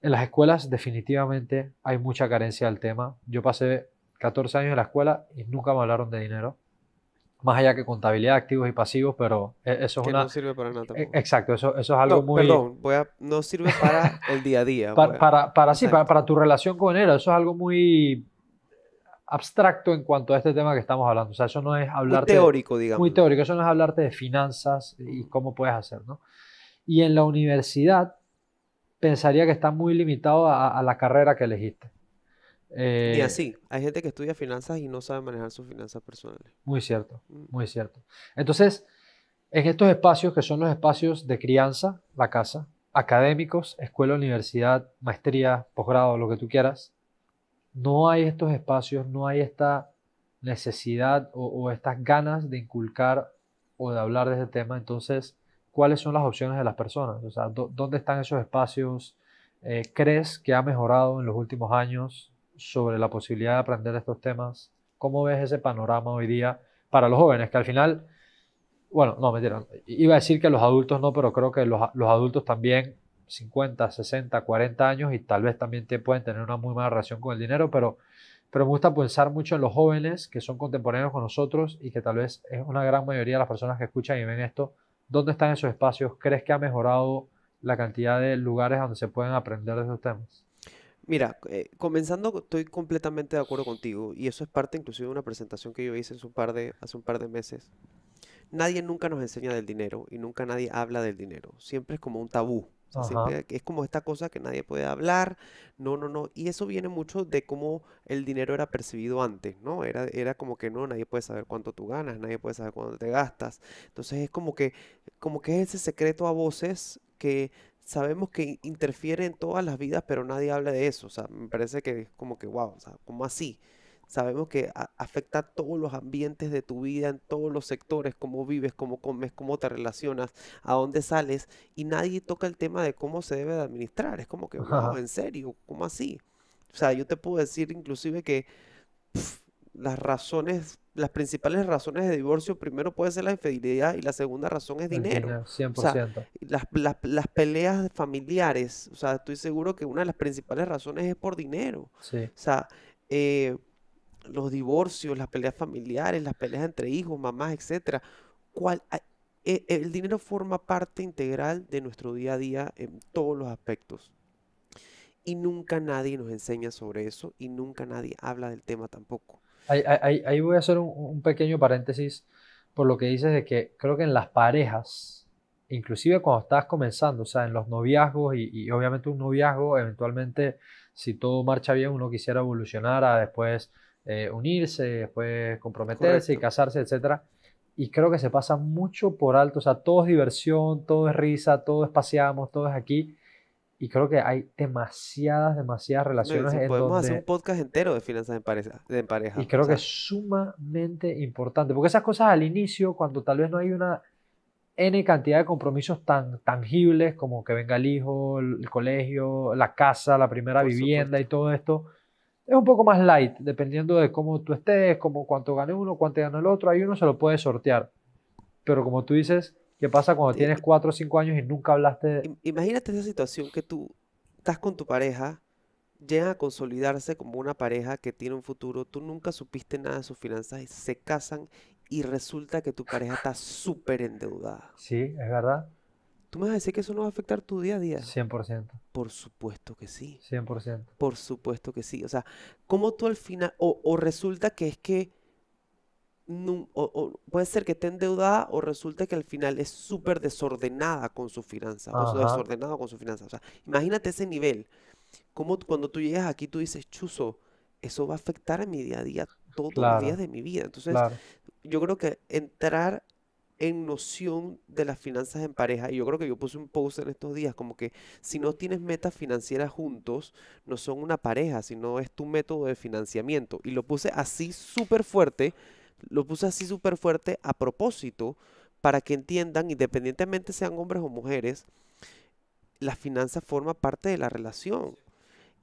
en las escuelas definitivamente hay mucha carencia del tema. Yo pasé 14 años en la escuela y nunca me hablaron de dinero más allá que contabilidad activos y pasivos, pero e-, eso es una... sirve e-, Exacto, eso, eso es algo no, muy... Perdón, no sirve para el día a día. Para, pues. para, sí, para, tu relación con él, eso es algo muy abstracto en cuanto a este tema que estamos hablando. O sea, eso no es hablarte... teórico, digamos. Muy teórico, eso no es hablarte de finanzas y mm. cómo puedes hacer, ¿no? Y en la universidad pensaría que está muy limitado a la carrera que elegiste y eh, así, hay gente que estudia finanzas y no sabe manejar sus finanzas personales. Muy cierto, mm. muy cierto. Entonces, en estos espacios que son los espacios de crianza, la casa, académicos, escuela, universidad, maestría, posgrado, lo que tú quieras, no hay estos espacios, no hay esta necesidad o, estas ganas de inculcar o de hablar de ese tema. Entonces, ¿cuáles son las opciones de las personas? O sea, ¿dónde están esos espacios? Eh, ¿Crees que ha mejorado en los últimos años? sobre la posibilidad de aprender estos temas. ¿Cómo ves ese panorama hoy día para los jóvenes? Que al final, bueno, no, mentira, iba a decir que los adultos no, pero creo que los, adultos también, 50, 60, 40 años, y tal vez también te pueden tener una muy mala relación con el dinero, pero, pero me gusta pensar mucho en los jóvenes que son contemporáneos con nosotros y que tal vez es una gran mayoría de las personas que escuchan y ven esto. ¿Dónde están esos espacios? ¿Crees que ha mejorado la cantidad de lugares donde se pueden aprender de esos temas? Mira, eh, comenzando, estoy completamente de acuerdo contigo y eso es parte inclusive de una presentación que yo hice par de, hace un par de meses. Nadie nunca nos enseña del dinero y nunca nadie habla del dinero. Siempre es como un tabú. es como esta cosa que nadie puede hablar. No, no, no. Y eso viene mucho de cómo el dinero era percibido antes, ¿no? Era, era como que no, nadie puede saber cuánto tú ganas, nadie puede saber cuánto te gastas. Entonces es como que, como que es ese secreto a voces que sabemos que interfiere en todas las vidas, pero nadie habla de eso. O sea, me parece que es como que, wow, o sea, ¿cómo así? Sabemos que afecta a todos los ambientes de tu vida, en todos los sectores, cómo vives, cómo comes, cómo te relacionas, a dónde sales, y nadie toca el tema de cómo se debe de administrar. Es como que, wow, en serio, ¿cómo así? O sea, yo te puedo decir inclusive que las razones las principales razones de divorcio, primero puede ser la infidelidad y la segunda razón es dinero. 100%. las, peleas familiares, o sea, estoy seguro que una de las principales razones es por dinero. O sea, eh, los divorcios, las peleas familiares, las peleas entre hijos, mamás, etcétera. E, el dinero forma parte integral de nuestro día a día en todos los aspectos. Y nunca nadie nos enseña sobre eso y nunca nadie habla del tema tampoco. Ahí, voy a hacer un, pequeño paréntesis por lo que dices de que creo que en las parejas, inclusive cuando estás comenzando, o sea, en los noviazgos y, obviamente un noviazgo, eventualmente, si todo marcha bien, uno quisiera evolucionar a después eh, unirse, después comprometerse y casarse, etc. y creo que se pasa mucho por alto. O sea, todo es diversión, todo es risa, todo es paseamos, todo es aquí. Y creo que hay demasiadas, demasiadas relaciones. podemos hacer un podcast entero de finanzas en pareja. En pareja y creo que es sumamente importante, porque esas cosas al inicio, cuando tal vez no hay una N cantidad de compromisos tan tangibles como que venga el hijo, el colegio, la casa, la primera vivienda y todo esto, es un poco más light, dependiendo de cómo tú estés, como cuánto gane uno, cuánto gana el otro, ahí uno se lo puede sortear. Pero como tú dices, ¿Qué pasa cuando tienes 4 o 5 años y nunca hablaste? De... Imagínate esa situación que tú estás con tu pareja, llegan a consolidarse como una pareja que tiene un futuro, tú nunca supiste nada de sus finanzas y se casan y resulta que tu pareja está súper endeudada. Sí, es verdad. ¿Tú me vas a decir que eso no va a afectar tu día a día? 100%. Por supuesto que sí. 100%. Por supuesto que sí. O sea, ¿cómo tú al final, o resulta que es que puede ser que esté endeudada o resulte que al final es súper desordenada con su finanza o desordenado con su finanza. O sea, imagínate ese nivel. Como cuando tú llegas aquí, tú dices, chuzo, eso va a afectar a mi día a día todos los días de mi vida. Entonces, yo creo que entrar en noción de las finanzas en pareja, y yo creo que yo puse un post en estos días, como que si no tienes metas financieras juntos, no son una pareja, sino es tu método de financiamiento. Y lo puse así súper fuerte lo puse así súper fuerte a propósito para que entiendan, independientemente sean hombres o mujeres, la finanza forma parte de la relación.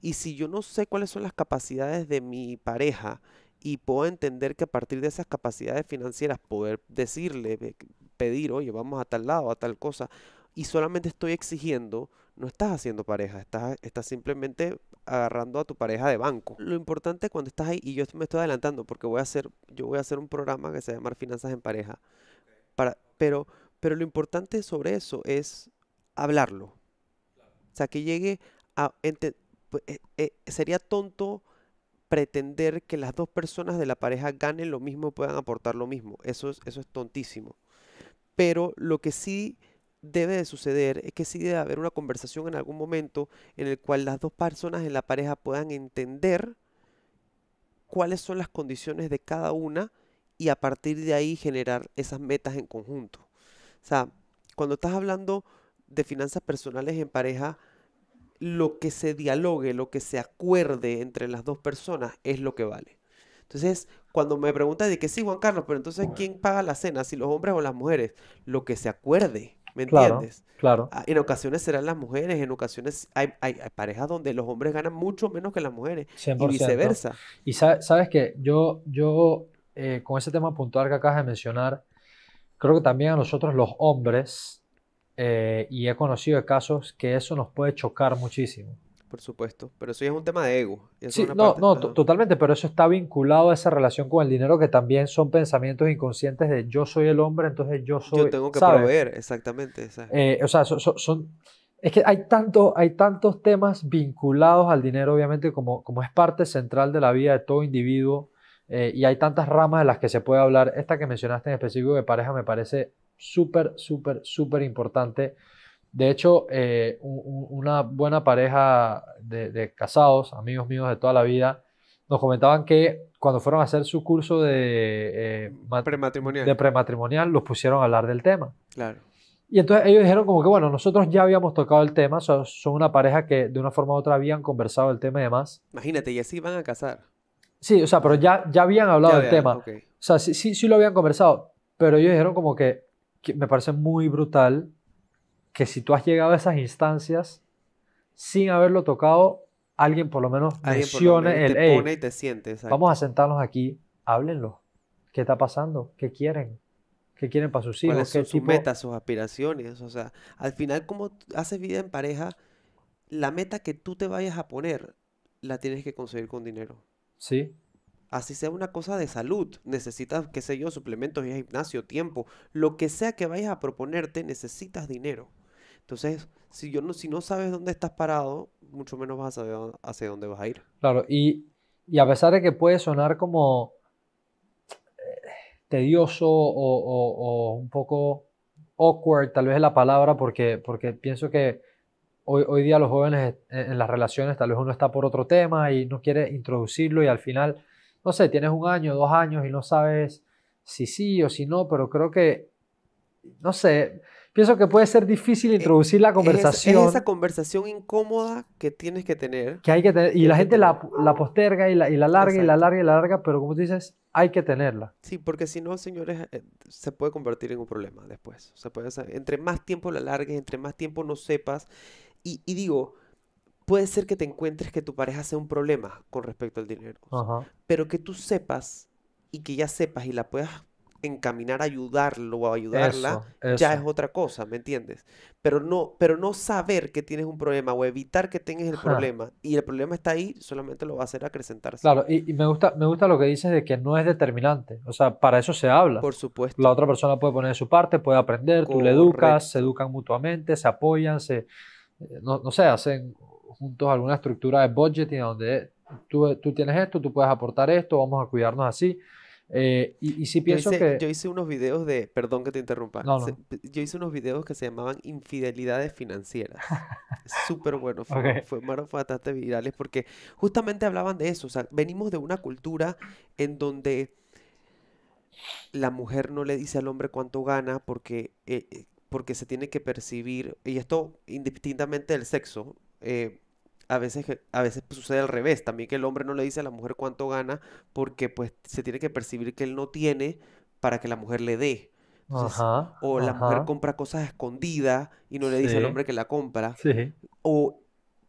Y si yo no sé cuáles son las capacidades de mi pareja y puedo entender que a partir de esas capacidades financieras poder decirle, pedir, oye, vamos a tal lado, a tal cosa, y solamente estoy exigiendo, no estás haciendo pareja, estás, estás simplemente agarrando a tu pareja de banco. Lo importante cuando estás ahí, y yo me estoy adelantando porque voy a hacer, yo voy a hacer un programa que se llama Finanzas en Pareja. Para, pero, pero lo importante sobre eso es hablarlo. O sea, que llegue a... Pues, eh, eh, sería tonto pretender que las dos personas de la pareja ganen lo mismo y puedan aportar lo mismo. Eso eso es tontísimo. Pero lo que sí debe de suceder es que sí debe haber una conversación en algún momento en el cual las dos personas en la pareja puedan entender cuáles son las condiciones de cada una y a partir de ahí generar esas metas en conjunto. O sea, cuando estás hablando de finanzas personales en pareja, lo que se dialogue, lo que se acuerde entre las dos personas es lo que vale. Entonces, cuando me preguntas de que sí, Juan Carlos, pero entonces, ¿quién paga la cena? ¿Si los hombres o las mujeres? Lo que se acuerde. ¿Me entiendes? Ah, en ocasiones serán las mujeres, en ocasiones hay, parejas donde los hombres ganan mucho menos que las mujeres y viceversa. Y sabes que yo, yo eh, con ese tema puntual que acabas de mencionar, creo que también a nosotros los hombres, eh, y he conocido casos que eso nos puede chocar muchísimo por supuesto, pero eso ya es un tema de ego. sí, no, no, totalmente, pero eso está vinculado a esa relación con el dinero que también son pensamientos inconscientes de yo soy el hombre, entonces yo soy... Yo tengo que proveer, exactamente. o sea, eh, son, es que hay, hay tantos temas vinculados al dinero, obviamente, como, como es parte central de la vida de todo individuo, eh, y hay tantas ramas de las que se puede hablar. Esta que mencionaste en específico de pareja me parece súper, súper, súper importante de hecho, eh, una buena pareja de, casados, amigos míos de toda la vida, nos comentaban que cuando fueron a hacer su curso eh, de, prematrimonial. los pusieron a hablar del tema. Claro. Y entonces ellos dijeron como que, bueno, nosotros ya habíamos tocado el tema, son, una pareja que de una forma u otra habían conversado el tema y demás. Imagínate, y así van a casar. Sí, o sea, pero ya, ya habían hablado del tema. O sea, sí, sí, lo habían conversado, pero ellos dijeron como que me parece muy brutal que si tú has llegado a esas instancias sin haberlo tocado, alguien por lo menos Te pone y te siente, Vamos a sentarnos aquí, háblenlo. ¿Qué está pasando? ¿Qué quieren? ¿Qué quieren para sus hijos? sus metas, sus aspiraciones? O sea, al final, como haces vida en pareja, la meta que tú te vayas a poner la tienes que conseguir con dinero. Sí. Así sea una cosa de salud, necesitas, qué sé yo, suplementos, gimnasio, tiempo, lo que sea que vayas a proponerte, necesitas dinero. Entonces, si, yo no, si no sabes dónde estás parado, mucho menos vas a saber hacia dónde vas a ir. Claro, y, a pesar de que puede sonar como eh, tedioso o, un poco awkward, tal vez la palabra, porque, porque pienso que hoy, hoy día los jóvenes en, e, en, las relaciones, tal vez uno está por otro tema y no quiere introducirlo y al final, no sé, tienes un año, dos años y no sabes si sí o si no, pero creo que, no sé, pienso que puede ser difícil eh, introducir la conversación. Es, esa conversación incómoda que tienes que tener. Que hay que tener. Y la gente la, la, posterga y la, y la larga y la larga y la larga, pero como tú dices, hay que tenerla. Sí, porque si no, señores, eh, se puede convertir en un problema después. Se puede, entre más tiempo la largues, entre más tiempo no sepas. Y, digo, puede ser que te encuentres que tu pareja sea un problema con respecto al dinero. Pero que tú sepas y que ya sepas y la puedas encaminar a ayudarlo o ayudarla, ya es otra cosa, ¿me entiendes? Pero no, pero no saber que tienes un problema o evitar que tengas el problema y el problema está ahí, solamente lo va a hacer acrecentarse. Claro, y, me, gusta, me gusta lo que dices de que no es determinante, o sea, para eso se habla. Por supuesto. La otra persona puede poner de su parte, puede aprender, tú le educas, se educan mutuamente, se apoyan, se, eh, no, no sé, hacen juntos alguna estructura de budgeting donde tú, tú tienes esto, tú puedes aportar esto, vamos a cuidarnos así. Eh, y, y, pienso yo hice, que... Yo hice unos videos de... Perdón que te interrumpa. Yo hice unos videos que se llamaban Infidelidades Financieras. Súper bueno. Fue, okay. Fueron bastante virales porque justamente hablaban de eso. O sea, venimos de una cultura en donde la mujer no le dice al hombre cuánto gana porque, eh, eh, porque se tiene que percibir, y esto indistintamente del sexo, a veces, eh, a veces pues, sucede al revés, también que el hombre no le dice a la mujer cuánto gana porque pues se tiene que percibir que él no tiene para que la mujer le dé. o la mujer compra cosas escondidas y no le dice al hombre que la compra. O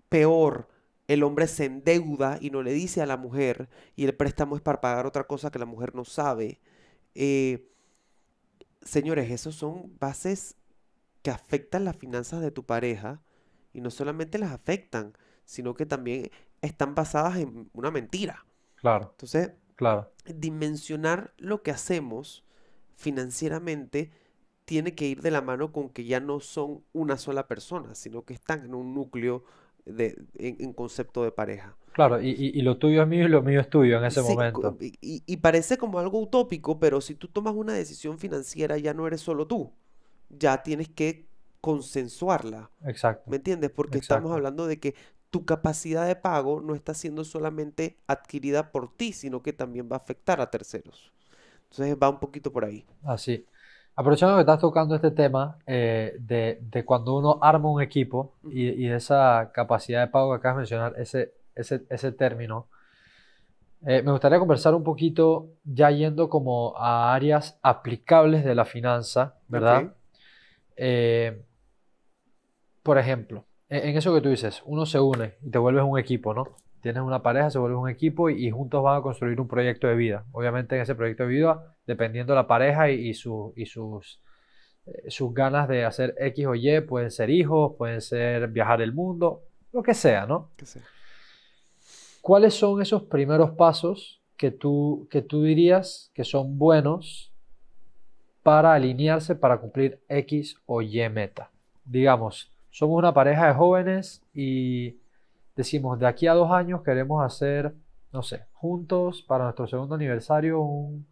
peor, el hombre se endeuda y no le dice a la mujer y el préstamo es para pagar otra cosa que la mujer no sabe. Eh, señores, esos son bases que afectan las finanzas de tu pareja y no solamente las afectan, sino que también están basadas en una mentira. Claro. Entonces, claro. dimensionar lo que hacemos financieramente tiene que ir de la mano con que ya no son una sola persona, sino que están en un núcleo de, en, concepto de pareja. Claro, y, lo tuyo es mío y lo mío es tuyo en ese momento. Y, parece como algo utópico, pero si tú tomas una decisión financiera ya no eres solo tú, ya tienes que consensuarla. Exacto. ¿Me entiendes? Porque estamos hablando de que tu capacidad de pago no está siendo solamente adquirida por ti, sino que también va a afectar a terceros. Entonces va un poquito por ahí. Así. Aprovechando que estás tocando este tema eh, de, cuando uno arma un equipo y, y, esa capacidad de pago que acabas de mencionar, ese, ese, término, eh, me gustaría conversar un poquito ya yendo como a áreas aplicables de la finanza, ¿verdad? Eh, por ejemplo, en eso que tú dices, uno se une y te vuelves un equipo, ¿no? Tienes una pareja, se vuelve un equipo y, juntos van a construir un proyecto de vida. Obviamente en ese proyecto de vida, dependiendo de la pareja y, y sus, eh, sus ganas de hacer X o Y, pueden ser hijos, pueden ser viajar el mundo, lo que sea, ¿no? ¿Cuáles son esos primeros pasos que tú, que tú dirías que son buenos para alinearse para cumplir X o Y meta? Digamos, somos una pareja de jóvenes y decimos, de aquí a dos años queremos hacer, no sé, juntos para nuestro segundo aniversario un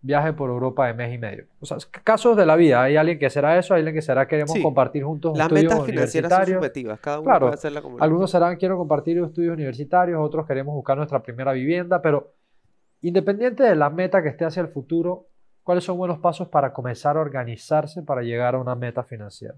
viaje por Europa de mes y medio. O sea, casos de la vida. Hay alguien que será eso, hay alguien que será queremos compartir juntos Las estudios metas financieras cada uno hacerla como Algunos serán quiero compartir estudios universitarios, otros queremos buscar nuestra primera vivienda, pero independiente de la meta que esté hacia el futuro, ¿cuáles son buenos pasos para comenzar a organizarse para llegar a una meta financiera?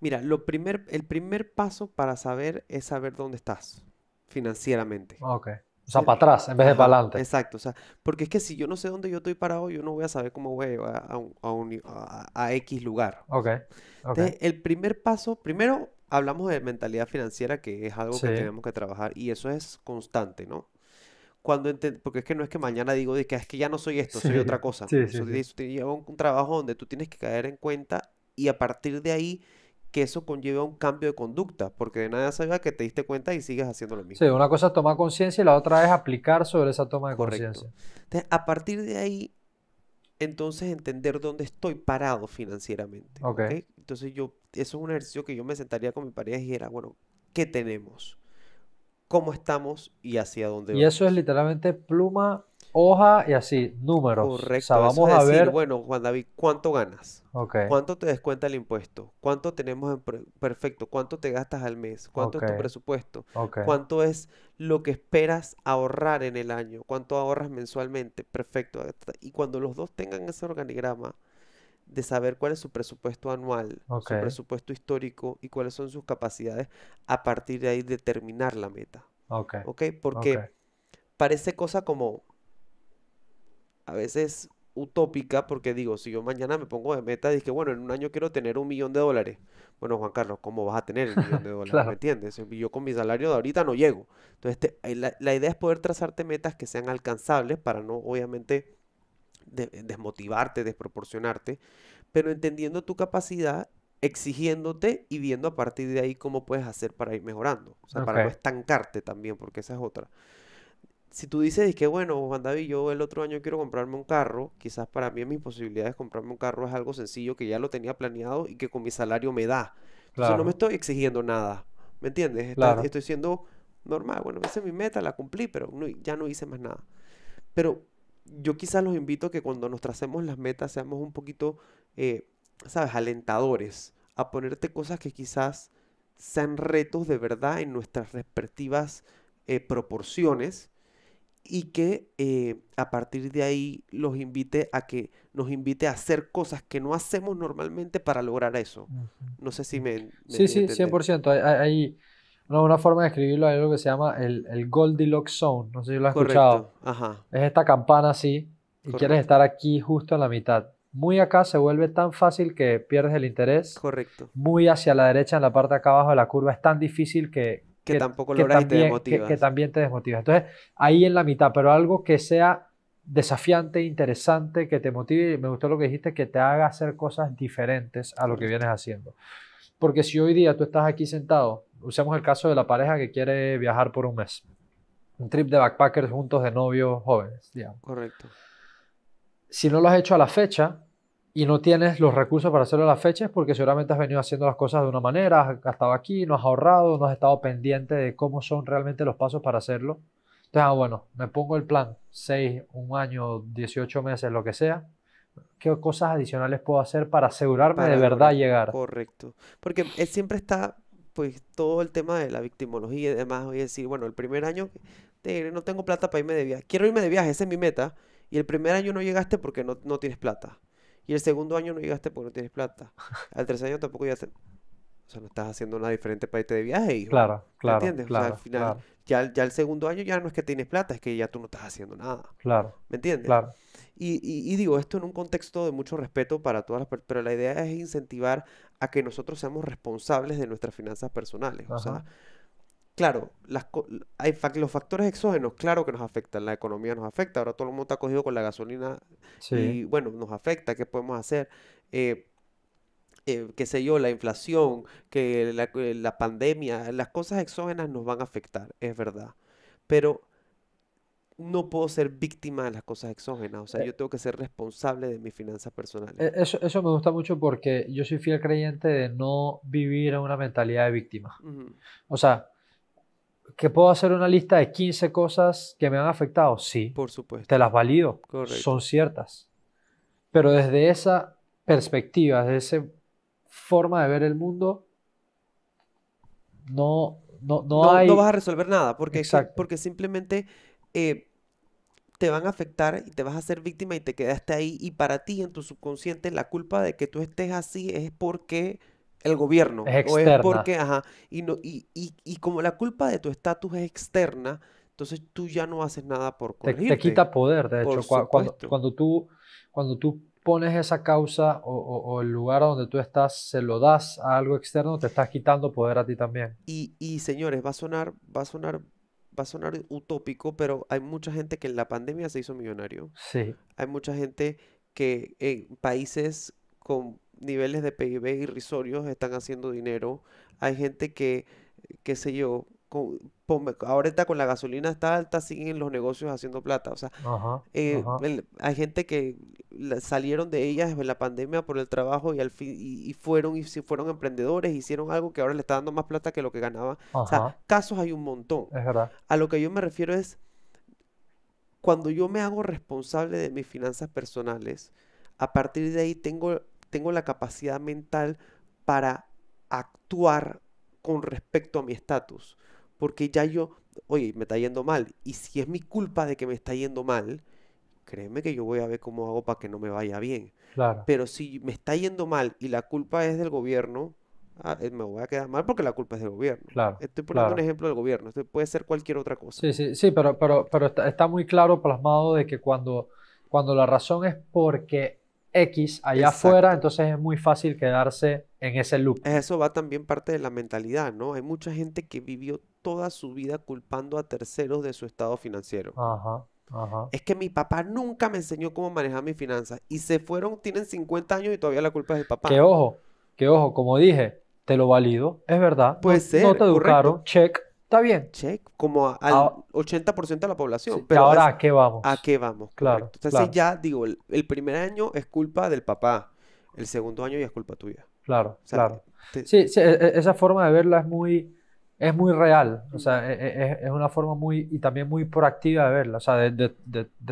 Mira, lo primer, el primer paso para saber es saber dónde estás financieramente. Ah, ok. O sea, para atrás en vez de para adelante. Exacto, o sea, porque es que si yo no sé dónde yo estoy parado, yo no voy a saber cómo voy a, a, a, X lugar. Ok. okay. Entonces, el primer paso, primero hablamos de mentalidad financiera, que es algo que tenemos que trabajar y eso es constante, ¿no? Cuando porque es que no es que mañana digo de que ah, es que ya no soy esto, soy otra cosa. Sí, eso, te un, un trabajo donde tú tienes que caer en cuenta y a partir de ahí que eso conlleva un cambio de conducta, porque de nada salga que te diste cuenta y sigues haciendo lo mismo. Sí, una cosa es tomar conciencia y la otra es aplicar sobre esa toma de conciencia. Entonces, a partir de ahí, entonces entender dónde estoy parado financieramente. Ok. Entonces yo, eso es un ejercicio que yo me sentaría con mi pareja y dijera, bueno, ¿qué tenemos? ¿Cómo estamos y hacia dónde vamos? Y eso es literalmente pluma, hoja y así, números. Correcto. vamos a ver. Bueno, Juan David, ¿cuánto ganas? ¿Cuánto te descuenta el impuesto? ¿Cuánto tenemos en perfecto? ¿Cuánto te gastas al mes? ¿Cuánto es tu presupuesto? ¿Cuánto es lo que esperas ahorrar en el año? ¿Cuánto ahorras mensualmente? Perfecto. Y cuando los dos tengan ese organigrama de saber cuál es su presupuesto anual, su presupuesto histórico y cuáles son sus capacidades, a partir de ahí determinar la meta. Ok. ¿Ok? Porque parece cosa como a veces utópica, porque digo, si yo mañana me pongo de meta, dije, bueno, en un año quiero tener un millón de dólares. Bueno, Juan Carlos, ¿cómo vas a tener un millón de dólares? ¿Me entiendes? Yo con mi salario de ahorita no llego. Entonces, eh, la, idea es poder trazarte metas que sean alcanzables para no, obviamente, desmotivarte, desproporcionarte, pero entendiendo tu capacidad exigiéndote y viendo a partir de ahí cómo puedes hacer para ir mejorando, o sea, para no estancarte también, porque esa es otra si tú dices que bueno, Juan David, yo el otro año quiero comprarme un carro, quizás para mí mis posibilidades de comprarme un carro es algo sencillo que ya lo tenía planeado y que con mi salario me da. Entonces no me estoy exigiendo nada, ¿me entiendes? Estoy siendo normal, bueno, esa mi meta, la cumplí, pero no, ya no hice más nada. Pero yo quizás los invito a que cuando nos tracemos las metas seamos un poquito, eh, ¿sabes?, alentadores, a ponerte cosas que quizás sean retos de verdad en nuestras respectivas eh, proporciones y que eh, a partir de ahí los invite a que nos invite a hacer cosas que no hacemos normalmente para lograr eso. No sé si me... sí, sí, 100%. Hay, hay una, forma de escribirlo, hay algo que se llama el, el Goldilocks Zone, no sé si lo has escuchado. Es esta campana así y quieres estar aquí justo en la mitad. Muy acá se vuelve tan fácil que pierdes el interés. Correcto. Muy hacia la derecha en la parte acá abajo de la curva es tan difícil que, que, tampoco que también, te desmotiva. Que, te desmotiva. Entonces, ahí en la mitad, pero algo que sea desafiante, interesante, que te motive, me gustó lo que dijiste, que te haga hacer cosas diferentes a lo que vienes haciendo. Porque si hoy día tú estás aquí sentado, usemos el caso de la pareja que quiere viajar por un mes, un trip de backpackers juntos de novios jóvenes, digamos. Correcto. Si no lo has hecho a la fecha, y no tienes los recursos para hacerlo a las fechas porque seguramente has venido haciendo las cosas de una manera, has gastado aquí, no has ahorrado, no has estado pendiente de cómo son realmente los pasos para hacerlo. Entonces, ah, bueno, me pongo el plan, 6, un año, 18 meses, lo que sea. ¿Qué cosas adicionales puedo hacer para asegurarme de verdad llegar? Correcto. Porque siempre está, pues, todo el tema de la victimología y demás. Voy decir, bueno, el primer año no tengo plata para irme de viaje. Quiero irme de viaje, esa es mi meta. Y el primer año no llegaste porque no tienes plata y el segundo año no llegaste porque no tienes plata. Al tercer año tampoco llegaste. O sea, no estás haciendo nada diferente para irte de viaje, hijo. Claro, claro. ¿Entiendes? o sea, al final, ya, el segundo año ya no es que tienes plata, es que ya tú no estás haciendo nada. Claro. ¿Me entiendes? Claro. Y, digo esto en un contexto de mucho respeto para todas las personas, pero la idea es incentivar a que nosotros seamos responsables de nuestras finanzas personales. O sea, claro, los factores exógenos, claro que nos afectan, la economía nos afecta, ahora todo el mundo está cogido con la gasolina y bueno, nos afecta, ¿qué podemos hacer? Eh, eh, qué sé yo, la inflación, que eh, la, pandemia, las cosas exógenas nos van a afectar, es verdad, pero no puedo ser víctima de las cosas exógenas, o sea, yo tengo que ser responsable de mis finanzas personales. E, eso, me gusta mucho porque yo soy fiel creyente de no vivir en una mentalidad de víctima. O sea, ¿Que puedo hacer una lista de 15 cosas que me han afectado? Sí. Por supuesto. Te las valido. Correcto. Son ciertas. Pero desde esa perspectiva, desde esa forma de ver el mundo, no, no, no, hay... no vas a resolver nada, porque, porque simplemente eh, te van a afectar y te vas a ser víctima y te quedaste ahí. Y para ti, en tu subconsciente, la culpa de que tú estés así es porque el gobierno. O es porque, ajá, y, no, y, como la culpa de tu estatus es externa, entonces tú ya no haces nada por corregirte. Te, quita poder, de hecho. Cuando, tú, cuando tú pones esa causa o, el lugar donde tú estás, se lo das a algo externo, te estás quitando poder a ti también. Y, y señores, va a sonar, va a sonar va a sonar utópico, pero hay mucha gente que en la pandemia se hizo millonario. Sí. Hay mucha gente que en países con niveles de PIB irrisorios están haciendo dinero. Hay gente que, qué sé yo, con, con, con la gasolina está alta, siguen los negocios haciendo plata. O sea, eh, hay gente que salieron de ellas en la pandemia por el trabajo y al fin y, fueron y fueron emprendedores, hicieron algo que ahora le está dando más plata que lo que ganaba. O sea, casos hay un montón. A lo que yo me refiero es cuando yo me hago responsable de mis finanzas personales, a partir de ahí tengo tengo la capacidad mental para actuar con respecto a mi estatus. Porque ya yo, oye, me está yendo mal. Y si es mi culpa de que me está yendo mal, créeme que yo voy a ver cómo hago para que no me vaya bien. Pero si me está yendo mal y la culpa es del gobierno, ah, eh, me voy a quedar mal porque la culpa es del gobierno. estoy poniendo un ejemplo del gobierno, esto puede ser cualquier otra cosa. Sí, sí, sí, pero, pero, pero está, muy claro plasmado de que cuando, cuando la razón es porque X allá afuera, entonces es muy fácil quedarse en ese loop. Eso va también parte de la mentalidad, ¿no? Hay mucha gente que vivió toda su vida culpando a terceros de su estado financiero. Ajá. Ajá. Es que mi papá nunca me enseñó cómo manejar mis finanzas y se fueron, tienen 50 años y todavía la culpa es del papá. Que ojo, que ojo, como dije, te lo valido, es verdad. Pues no, No te educaron, check, Está bien. Che, como al 80% ah. de la población. Y pero ahora, ¿a qué vamos? ¿A qué vamos? Claro. Entonces ya digo, el, primer año es culpa del papá, el segundo año ya es culpa tuya. Claro, claro. Sí, e, e, esa forma de verla es muy, es muy real, o sea, e, es, una forma muy, y también muy proactiva de verla, o sea, de,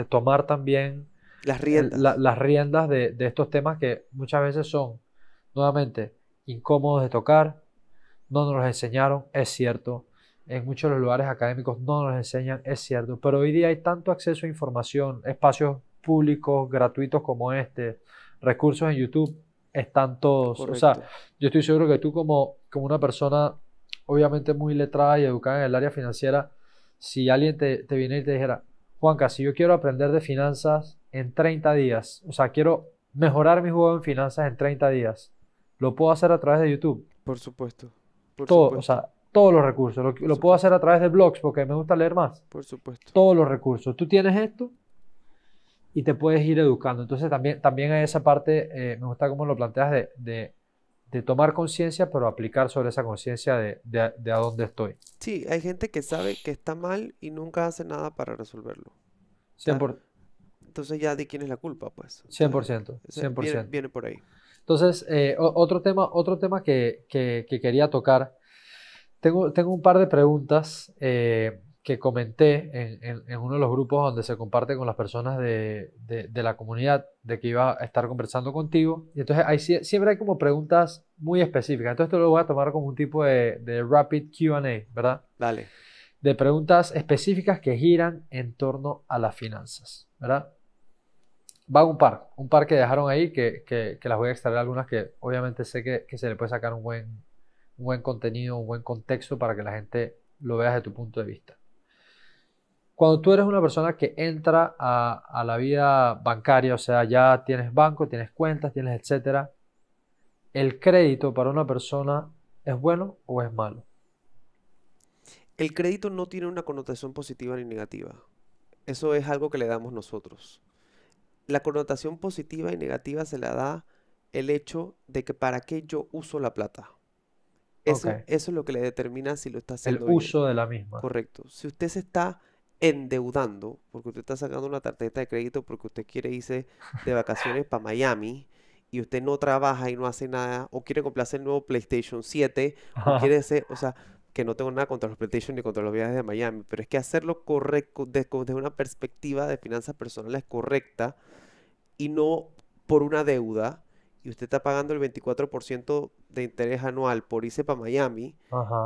tomar también las riendas, las riendas de, de estos temas que muchas veces son, nuevamente, incómodos de tocar, no nos los enseñaron, es cierto, en muchos de los lugares académicos no nos enseñan, es cierto, pero hoy día hay tanto acceso a información, espacios públicos gratuitos como este, recursos en YouTube, están todos. O sea, yo estoy seguro que tú como, como una persona obviamente muy letrada y educada en el área financiera, si alguien te, te viene y te dijera, Juanca, si yo quiero aprender de finanzas en 30 días, o sea, quiero mejorar mi juego en finanzas en 30 días, lo puedo hacer a través de YouTube. Por supuesto. Por todo, o sea, todos los recursos. Lo, lo puedo hacer a través de blogs porque me gusta leer más. Por supuesto. Todos los recursos. Tú tienes esto y te puedes ir educando. Entonces también, también a esa parte eh, me gusta cómo lo planteas de, de, tomar conciencia, pero aplicar sobre esa conciencia de, de, a dónde estoy. Sí, hay gente que sabe que está mal y nunca hace nada para resolverlo. 100%. Entonces ya de quién es la culpa, pues. 100%. 100%. Viene, viene por ahí. Entonces, eh, otro tema, otro tema que, que, que quería tocar tengo, un par de preguntas eh, que comenté en, uno de los grupos donde se comparte con las personas de, la comunidad de que iba a estar conversando contigo. Y entonces siempre hay como preguntas muy específicas. Entonces te lo voy a tomar como un tipo de, rapid QA, ¿verdad? Dale. De preguntas específicas que giran en torno a las finanzas, ¿verdad? Va un par, un par que dejaron ahí, que, las voy a extraer algunas que obviamente sé que se le puede sacar un buen, un buen contenido, un buen contexto para que la gente lo vea desde tu punto de vista. Cuando tú eres una persona que entra a, la vida bancaria, o sea, ya tienes banco, tienes cuentas, tienes etcétera, ¿el crédito para una persona es bueno o es malo? El crédito no tiene una connotación positiva ni negativa. Eso es algo que le damos nosotros. La connotación positiva y negativa se la da el hecho de que para qué yo uso la plata. Eso, es lo que le determina si lo está haciendo. El uso de la misma. Correcto. Si usted se está endeudando porque usted está sacando una tarjeta de crédito porque usted quiere irse de vacaciones para Miami y usted no trabaja y no hace nada o quiere comprarse el nuevo PlayStation 7 quiere ser, o sea, que no tengo nada contra los PlayStation ni contra los viajes de Miami, pero es que hacerlo correcto desde una perspectiva de finanzas personales correcta y no por una deuda y usted está pagando el 24% de interés anual por irse para Miami,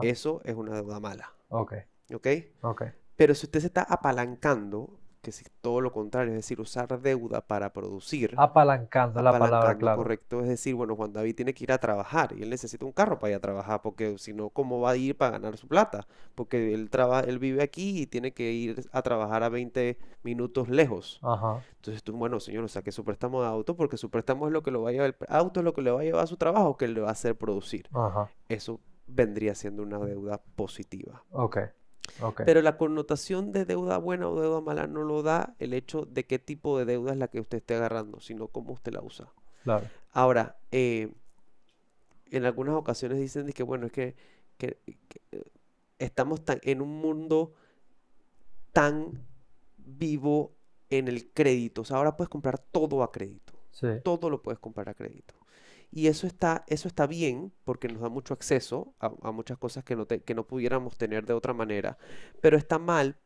eso es una deuda mala. Ok. Ok. Ok. Pero si usted se está apalancando que es todo lo contrario, es decir, usar deuda para producir. Apalancando, la palabra, Correcto, es decir, bueno, Juan David tiene que ir a trabajar y él necesita un carro para ir a trabajar, porque si no, ¿cómo va a ir para ganar su plata? Porque él, traba, él vive aquí y tiene que ir a trabajar a 20 minutos lejos. Ajá. Entonces tú, bueno, señor, o sea, que su préstamo de auto, porque su préstamo es lo que lo va a llevar, el auto es lo que le va a llevar a su trabajo, que le va a hacer producir. Ajá. Eso vendría siendo una deuda positiva. Ok. Pero la connotación de deuda buena o deuda mala no lo da el hecho de qué tipo de deuda es la que usted esté agarrando, sino cómo usted la usa. Claro. Ahora, eh, en algunas ocasiones dicen que, bueno, es que, eh, estamos tan, en un mundo tan vivo en el crédito. O sea, ahora puedes comprar todo a crédito. Todo lo puedes comprar a crédito. Y eso está, eso está bien porque nos da mucho acceso a, muchas cosas que no, que no pudiéramos tener de otra manera, pero está mal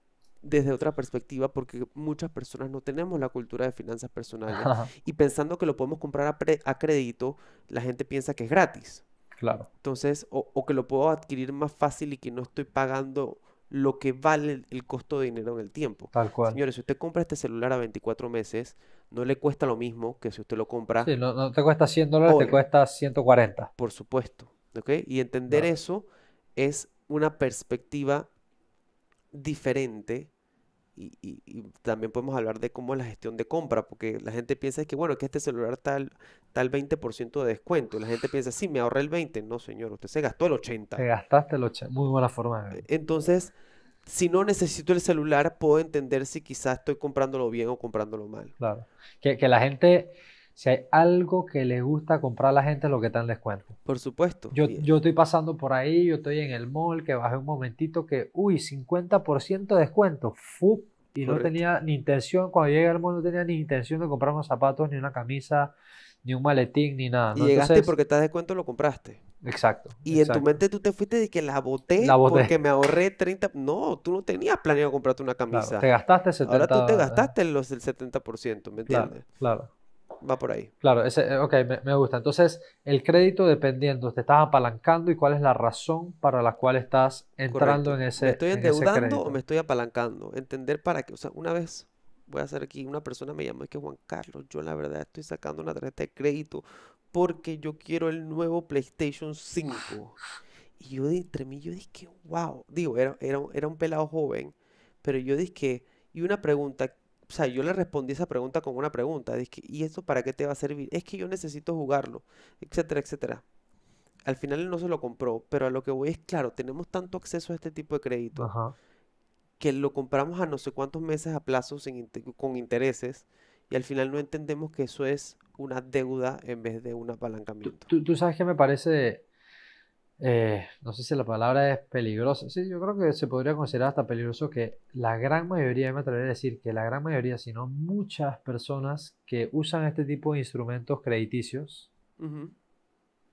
desde otra perspectiva porque muchas personas no tenemos la cultura de finanzas personales y pensando que lo podemos comprar a, crédito, la gente piensa que es gratis. Claro. Entonces, o, que lo puedo adquirir más fácil y que no estoy pagando lo que vale el costo de dinero en el tiempo. Tal cual. Señores, si usted compra este celular a 24 meses, no le cuesta lo mismo que si usted lo compra. Sí, no, te cuesta 100 dólares, te cuesta 140. Por supuesto. Y entender eso es una perspectiva diferente. Y, y, también podemos hablar de cómo es la gestión de compra, porque la gente piensa que, bueno, que este celular está al, 20% de descuento. La gente piensa, sí, me ahorré el 20%. No, señor, usted se gastó el 80%. Te gastaste el 80%. Muy buena forma. De... Entonces, si no necesito el celular, puedo entender si quizás estoy comprándolo bien o comprándolo mal. Claro. Que, la gente, si hay algo que le gusta comprar a la gente, lo que está en descuento. Por supuesto. Yo, estoy pasando por ahí, yo estoy en el mall, que bajé un momentito, que, uy, 50% de descuento. Y no tenía ni intención, cuando llegué al mall no tenía ni intención de comprar unos zapatos, ni una camisa, ni un maletín, ni nada. Y llegaste porque está de descuento lo compraste. Exacto. Y en tu mente tú te fuiste de que la boté, porque me ahorré 30. No, tú no tenías planeado comprarte una camisa. te gastaste 70%. Ahora tú te gastaste los del 70%, ¿me entiendes? Claro. Va por ahí. Claro, ese, eh, ok, me, gusta. Entonces, el crédito dependiendo, te estás apalancando y cuál es la razón para la cual estás entrando en ese. ¿Me estoy endeudando o me estoy apalancando? Entender para qué. O sea, una vez voy a hacer aquí, una persona me llamó y que Juan Carlos, yo la verdad estoy sacando una tarjeta de crédito porque yo quiero el nuevo PlayStation 5. Ah. Y yo entre mí, yo dije, wow, digo, era, era, era un pelado joven, pero yo dije, y una pregunta, o sea, yo le respondí esa pregunta con una pregunta, dije, ¿y esto para qué te va a servir? Es que yo necesito jugarlo, etcétera, etcétera. Al final él no se lo compró, pero a lo que voy es, claro, tenemos tanto acceso a este tipo de crédito que lo compramos a no sé cuántos meses a plazo sin, con intereses y al final no entendemos que eso es una deuda en vez de un apalancamiento. Tú, sabes que me parece, eh, no sé si la palabra es peligrosa, sí, yo creo que se podría considerar hasta peligroso que la gran mayoría, me atrevería a decir que la gran mayoría, sino muchas personas que usan este tipo de instrumentos crediticios,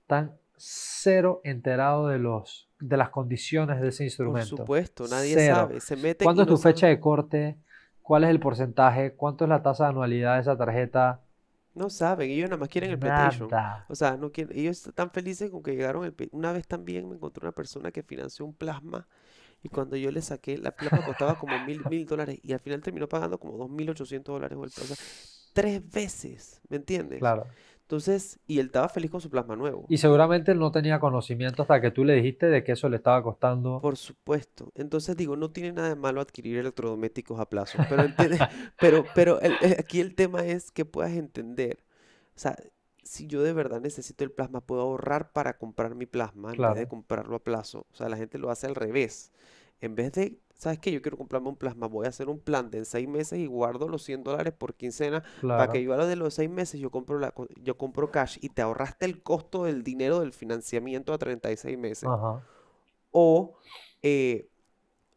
están cero enterados de los de las condiciones de ese instrumento. Por supuesto, nadie sabe. Se ¿Cuándo es tu fecha de corte? cuál es el porcentaje, cuánto es la tasa de anualidad de esa tarjeta. No saben, ellos nada más quieren el Nada. O sea, no quieren- ellos están felices con que llegaron el Una vez también me encontré una persona que financió un plasma y cuando yo le saqué, la plasma costaba como mil, mil dólares y al final terminó pagando como dos mil ochocientos dólares. o el- O tres veces, ¿me entiendes? Claro. Entonces, y él estaba feliz con su plasma nuevo. Y seguramente él no tenía conocimiento hasta que tú le dijiste de que eso le estaba costando. Por supuesto. Entonces digo, no tiene nada de malo adquirir electrodomésticos a plazo. Pero, pero, pero eh, aquí el tema es que puedas entender. O sea, si yo de verdad necesito el plasma, puedo ahorrar para comprar mi plasma en vez de comprarlo a plazo. O sea, la gente lo hace al revés. En vez de ¿sabes qué? Yo quiero comprarme un plasma, voy a hacer un plan de en seis meses y guardo los 100 dólares por quincena para que yo a lo de los seis meses yo compro, la, yo compro cash y te ahorraste el costo del dinero del financiamiento a 36 meses. O eh,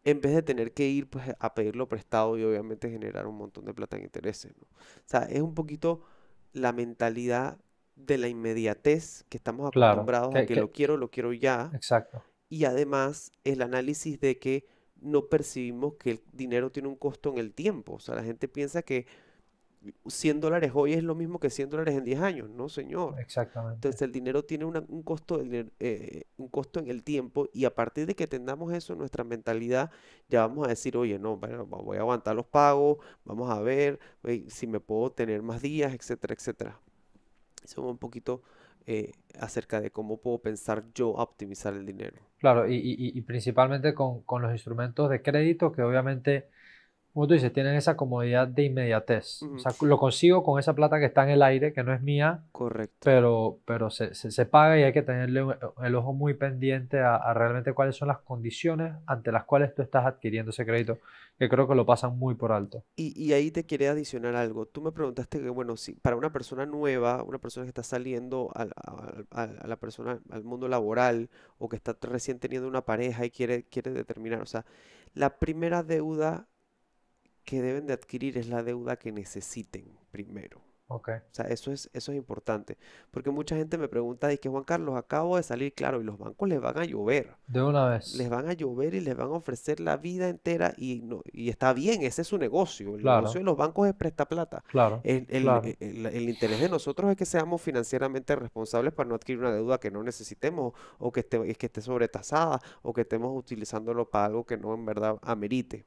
en vez de tener que ir pues, a pedirlo prestado y obviamente generar un montón de plata en intereses. O sea, es un poquito la mentalidad de la inmediatez que estamos acostumbrados a que, que lo quiero, lo quiero ya. Exacto. Y además el análisis de que no percibimos que el dinero tiene un costo en el tiempo. O sea, la gente piensa que 100 dólares hoy es lo mismo que 100 dólares en 10 años. No, señor. Exactamente. Entonces, el dinero tiene un, costo, eh, un costo en el tiempo y a partir de que tengamos eso en nuestra mentalidad, ya vamos a decir, oye, no, bueno, voy a aguantar los pagos, vamos a ver si me puedo tener más días, etcétera, etcétera. Eso es un poquito eh, acerca de cómo puedo pensar yo optimizar el dinero. Claro, y, y principalmente con, con, los instrumentos de crédito, que obviamente como tú dices, tienen esa comodidad de inmediatez. O sea, lo consigo con esa plata que está en el aire, que no es mía. Correcto. Pero, pero se, paga y hay que tenerle el ojo muy pendiente a, realmente cuáles son las condiciones ante las cuales tú estás adquiriendo ese crédito, que creo que lo pasan muy por alto. Y, ahí te quería adicionar algo. Tú me preguntaste que, bueno, si para una persona nueva, una persona que está saliendo la persona, al mundo laboral o que está recién teniendo una pareja y quiere, quiere determinar, o sea, la primera deuda que deben de adquirir es la deuda que necesiten primero. Okay. O sea, eso es, eso es importante. Porque mucha gente me pregunta, que Juan Carlos, acabo de salir, claro, y los bancos les van a llover. De una vez. Les van a llover y les van a ofrecer la vida entera y, no, y está bien, ese es su negocio. El negocio de los bancos es presta plata. Claro. El, El, interés de nosotros es que seamos financieramente responsables para no adquirir una deuda que no necesitemos o que esté, que esté sobretasada o que estemos utilizándolo para algo que no en verdad amerite.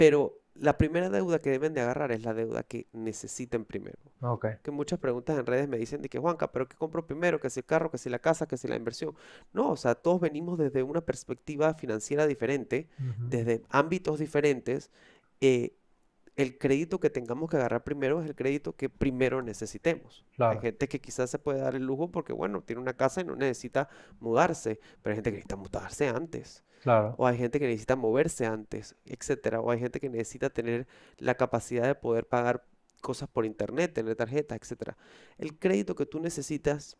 Pero la primera deuda que deben de agarrar es la deuda que necesiten primero. Okay. Que muchas preguntas en redes me dicen de que, Juanca, ¿pero qué compro primero? ¿Que si el carro, que si la casa, que si la inversión? No, o sea, todos venimos desde una perspectiva financiera diferente, desde ámbitos diferentes. Eh, el crédito que tengamos que agarrar primero es el crédito que primero necesitemos. Hay gente que quizás se puede dar el lujo porque, bueno, tiene una casa y no necesita mudarse, pero hay gente que necesita mudarse antes. Claro. O hay gente que necesita moverse antes, etcétera. O hay gente que necesita tener la capacidad de poder pagar cosas por internet, tener tarjetas, etcétera. El crédito que tú necesitas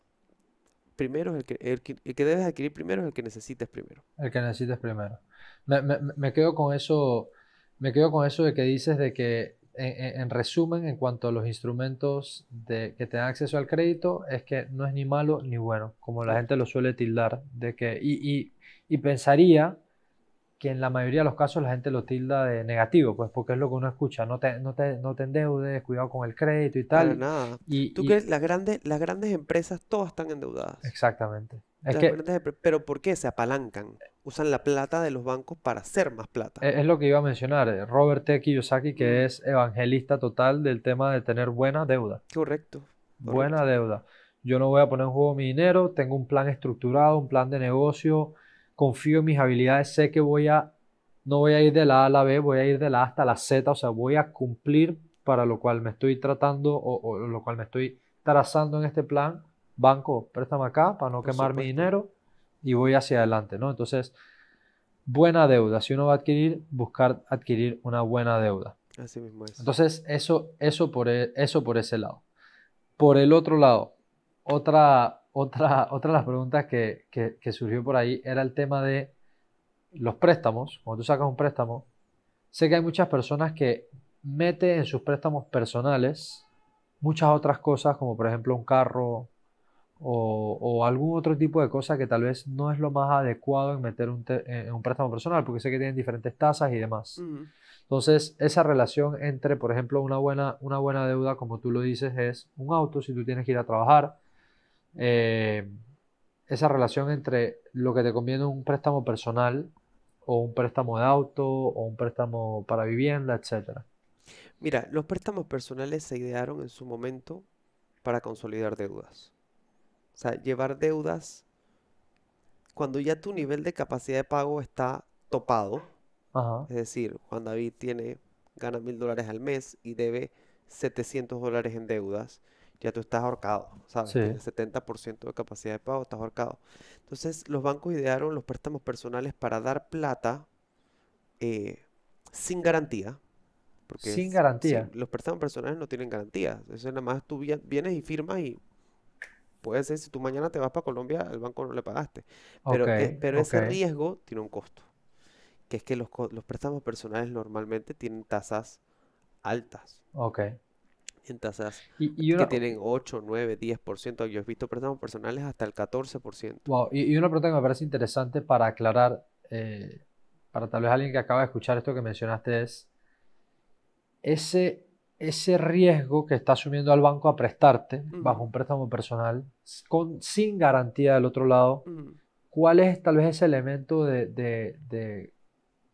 primero es el que, debes adquirir primero es el que necesites primero. El que necesites primero. me quedo con eso me quedo con eso de que dices de que, en, resumen, en cuanto a los instrumentos que te dan acceso al crédito, es que no es ni malo ni bueno, como la gente lo suele tildar, de que, y, y, pensaría que en la mayoría de los casos la gente lo tilda de negativo, pues porque es lo que uno escucha, no te, no te, endeudes, cuidado con el crédito y tal. Para nada. Y, ¿Tú crees las grandes, las grandes empresas todas están endeudadas? Exactamente pero ¿por qué se apalancan? Usan la plata de los bancos para hacer más plata. E-, es, lo que iba a mencionar, eh, Robert T. Kiyosaki, que es evangelista total del tema de tener buena deuda. Correcto. Buena deuda. Yo no voy a poner en juego mi dinero, tengo un plan estructurado, un plan de negocio, confío en mis habilidades, sé que voy a, no voy a ir de la A a la B, voy a ir de la A hasta la Z, o sea, voy a cumplir para lo cual me estoy tratando o, o lo cual me estoy trazando en este plan banco, préstamo acá para no quemar mi dinero y voy hacia adelante, ¿no? Entonces, buena deuda. Si uno va a adquirir, buscar adquirir una buena deuda. Entonces, eso, eso, por, e, eso por ese lado. Por el otro lado, otra, otra, otra de las preguntas que, que, surgió por ahí era el tema de los préstamos. Cuando tú sacas un préstamo, sé que hay muchas personas que meten en sus préstamos personales muchas otras cosas, como por ejemplo un carro, o, algún otro tipo de cosa que tal vez no es lo más adecuado en meter un préstamo personal, porque sé que tienen diferentes tasas y demás. Mm. Entonces, esa relación entre, por ejemplo, una buena, una buena deuda, como tú lo dices, es un auto si tú tienes que ir a trabajar. Eh, esa relación entre lo que te conviene un préstamo personal o un préstamo de auto o un préstamo para vivienda, etc. Mira, los préstamos personales se idearon en su momento para consolidar deudas. O sea, llevar deudas cuando ya tu nivel de capacidad de pago está topado. Es decir, cuando David tiene, gana mil dólares al mes y debe 700 dólares en deudas. Ya tú estás ahorcado, ¿sabes? Tienes 70% de capacidad de pago, estás ahorcado. Entonces, los bancos idearon los préstamos personales para dar plata eh, sin garantía. Porque sin garantía. los préstamos personales no tienen garantía. Eso es nada más tú vienes y firmas y Puede ser si tú mañana te vas para Colombia, al banco no le pagaste. Pero, pero ese riesgo tiene un costo, que es que los, préstamos personales normalmente tienen tasas altas. Ok. En tasas que tienen 8, 9, 10%. Yo he visto préstamos personales hasta el 14%. Wow. Y, una pregunta que me parece interesante para aclarar, eh, para tal vez alguien que acaba de escuchar esto que mencionaste es, ese ese riesgo que está asumiendo el banco a prestarte bajo un préstamo personal con, sin garantía del otro lado, ¿cuál es tal vez ese elemento de,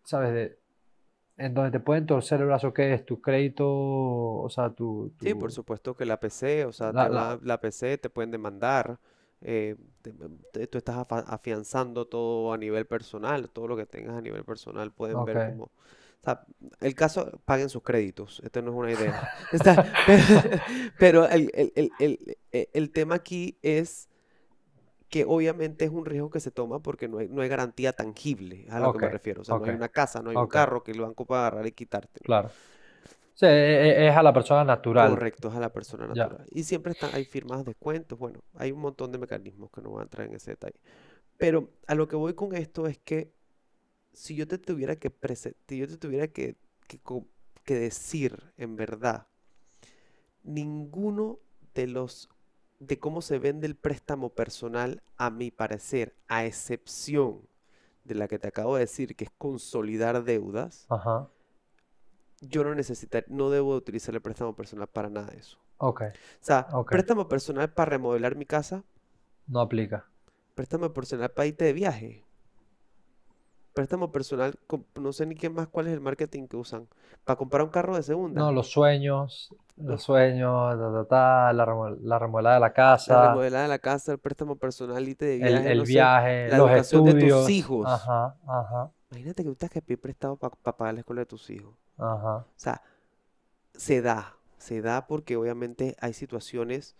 ¿sabes? De, en donde te pueden torcer el brazo, que es tu crédito, o sea, tu, Sí, por supuesto que la PC, o sea, la, PC te pueden demandar, eh, tú estás afianzando todo a nivel personal, todo lo que tengas a nivel personal pueden ver como el caso, paguen sus créditos, esta no es una idea. pero e, el, tema aquí es que obviamente es un riesgo que se toma porque no hay, garantía tangible, a lo que me refiero. O sea, no hay una casa, no hay un carro que el banco pueda agarrar y quitarte. Claro. E, e, es a la persona natural. Correcto, es a la persona natural. Y siempre están, hay firmas, de descuentos, bueno, hay un montón de mecanismos que no voy a entrar en ese detalle. Pero a lo que voy con esto es que si yo te tuviera que yo te tuviera que, que, decir en verdad, ninguno de los de cómo se vende el préstamo personal, a mi parecer, a excepción de la que te acabo de decir, que es consolidar deudas, yo no necesitar, no debo utilizar el préstamo personal para nada de eso. Ok. O sea, préstamo personal para remodelar mi casa. No aplica. Préstamo personal para irte de viaje préstamo personal, no sé ni qué más, cuál es el marketing que usan para comprar un carro de segunda. No, los sueños, los sueños, la, remodelada de la casa. La remodelada de la casa, el préstamo personal y te el, viaje, los educación de tus hijos. Ajá, ajá. Imagínate que tú estás que pedir prestado para pagar la escuela de tus hijos. Ajá. O sea, se da, se da porque obviamente hay situaciones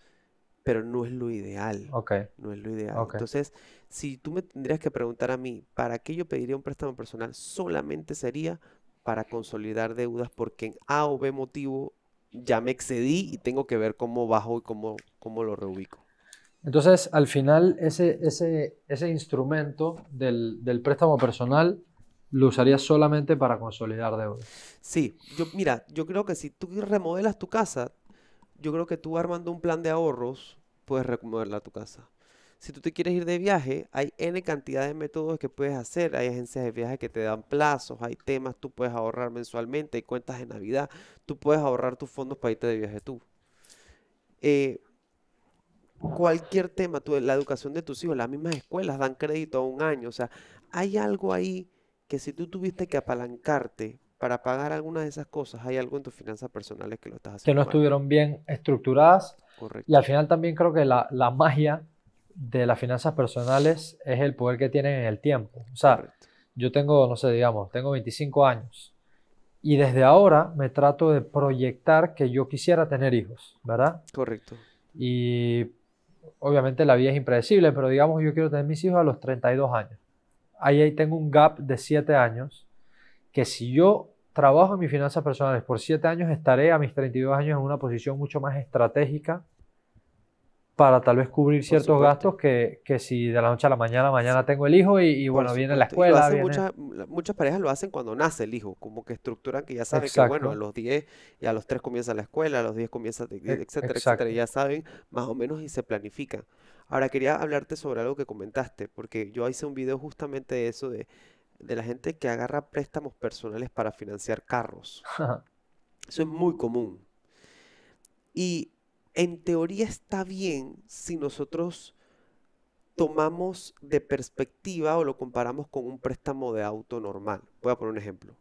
pero no es lo ideal. No es lo ideal. Entonces, si tú me tendrías que preguntar a mí, ¿para qué yo pediría un préstamo personal? Solamente sería para consolidar deudas porque en A o B motivo ya me excedí y tengo que ver cómo bajo y cómo, cómo lo reubico. Entonces, al final, ese, ese, ese instrumento del, del préstamo personal lo usarías solamente para consolidar deudas. Sí, yo, mira, yo creo que si tú remodelas tu casa, yo creo que tú armando un plan de ahorros puedes remodelar a tu casa. Si tú te quieres ir de viaje, hay N cantidad de métodos que puedes hacer. Hay agencias de viaje que te dan plazos, hay temas, tú puedes ahorrar mensualmente, hay cuentas de Navidad, tú puedes ahorrar tus fondos para irte de viaje tú. Eh, cualquier tema, tú, la educación de tus hijos, las mismas escuelas dan crédito a un año. O sea, hay algo ahí que si tú tuviste que apalancarte para pagar algunas de esas cosas, hay algo en tus finanzas personales que lo estás haciendo. Que no estuvieron bien estructuradas. Correcto. Y al final también creo que la, magia de las finanzas personales es el poder que tienen en el tiempo. O sea, yo tengo, no sé, digamos, tengo 25 años. Y desde ahora me trato de proyectar que yo quisiera tener hijos, ¿verdad? Correcto. Y obviamente la vida es impredecible, pero digamos yo quiero tener mis hijos a los 32 años. Ahí, ahí tengo un gap de 7 años que si yo trabajo en mis finanzas personales por 7 años, estaré a mis 32 años en una posición mucho más estratégica para tal vez cubrir ciertos gastos que, que, si de la noche a la mañana, mañana tengo el hijo y, bueno, viene la escuela. Muchas, muchas, parejas lo hacen cuando nace el hijo, como que estructuran que ya saben que bueno, a los 10 y a los 3 comienza la escuela, a los 10 comienza, e, etcétera, etcétera, ya saben más o menos y se planifican. Ahora quería hablarte sobre algo que comentaste, porque yo hice un video justamente de eso, de de la gente que agarra préstamos personales para financiar carros. Eso es muy común. Y en teoría está bien si nosotros tomamos de perspectiva o lo comparamos con un préstamo de auto normal. Voy a poner un ejemplo.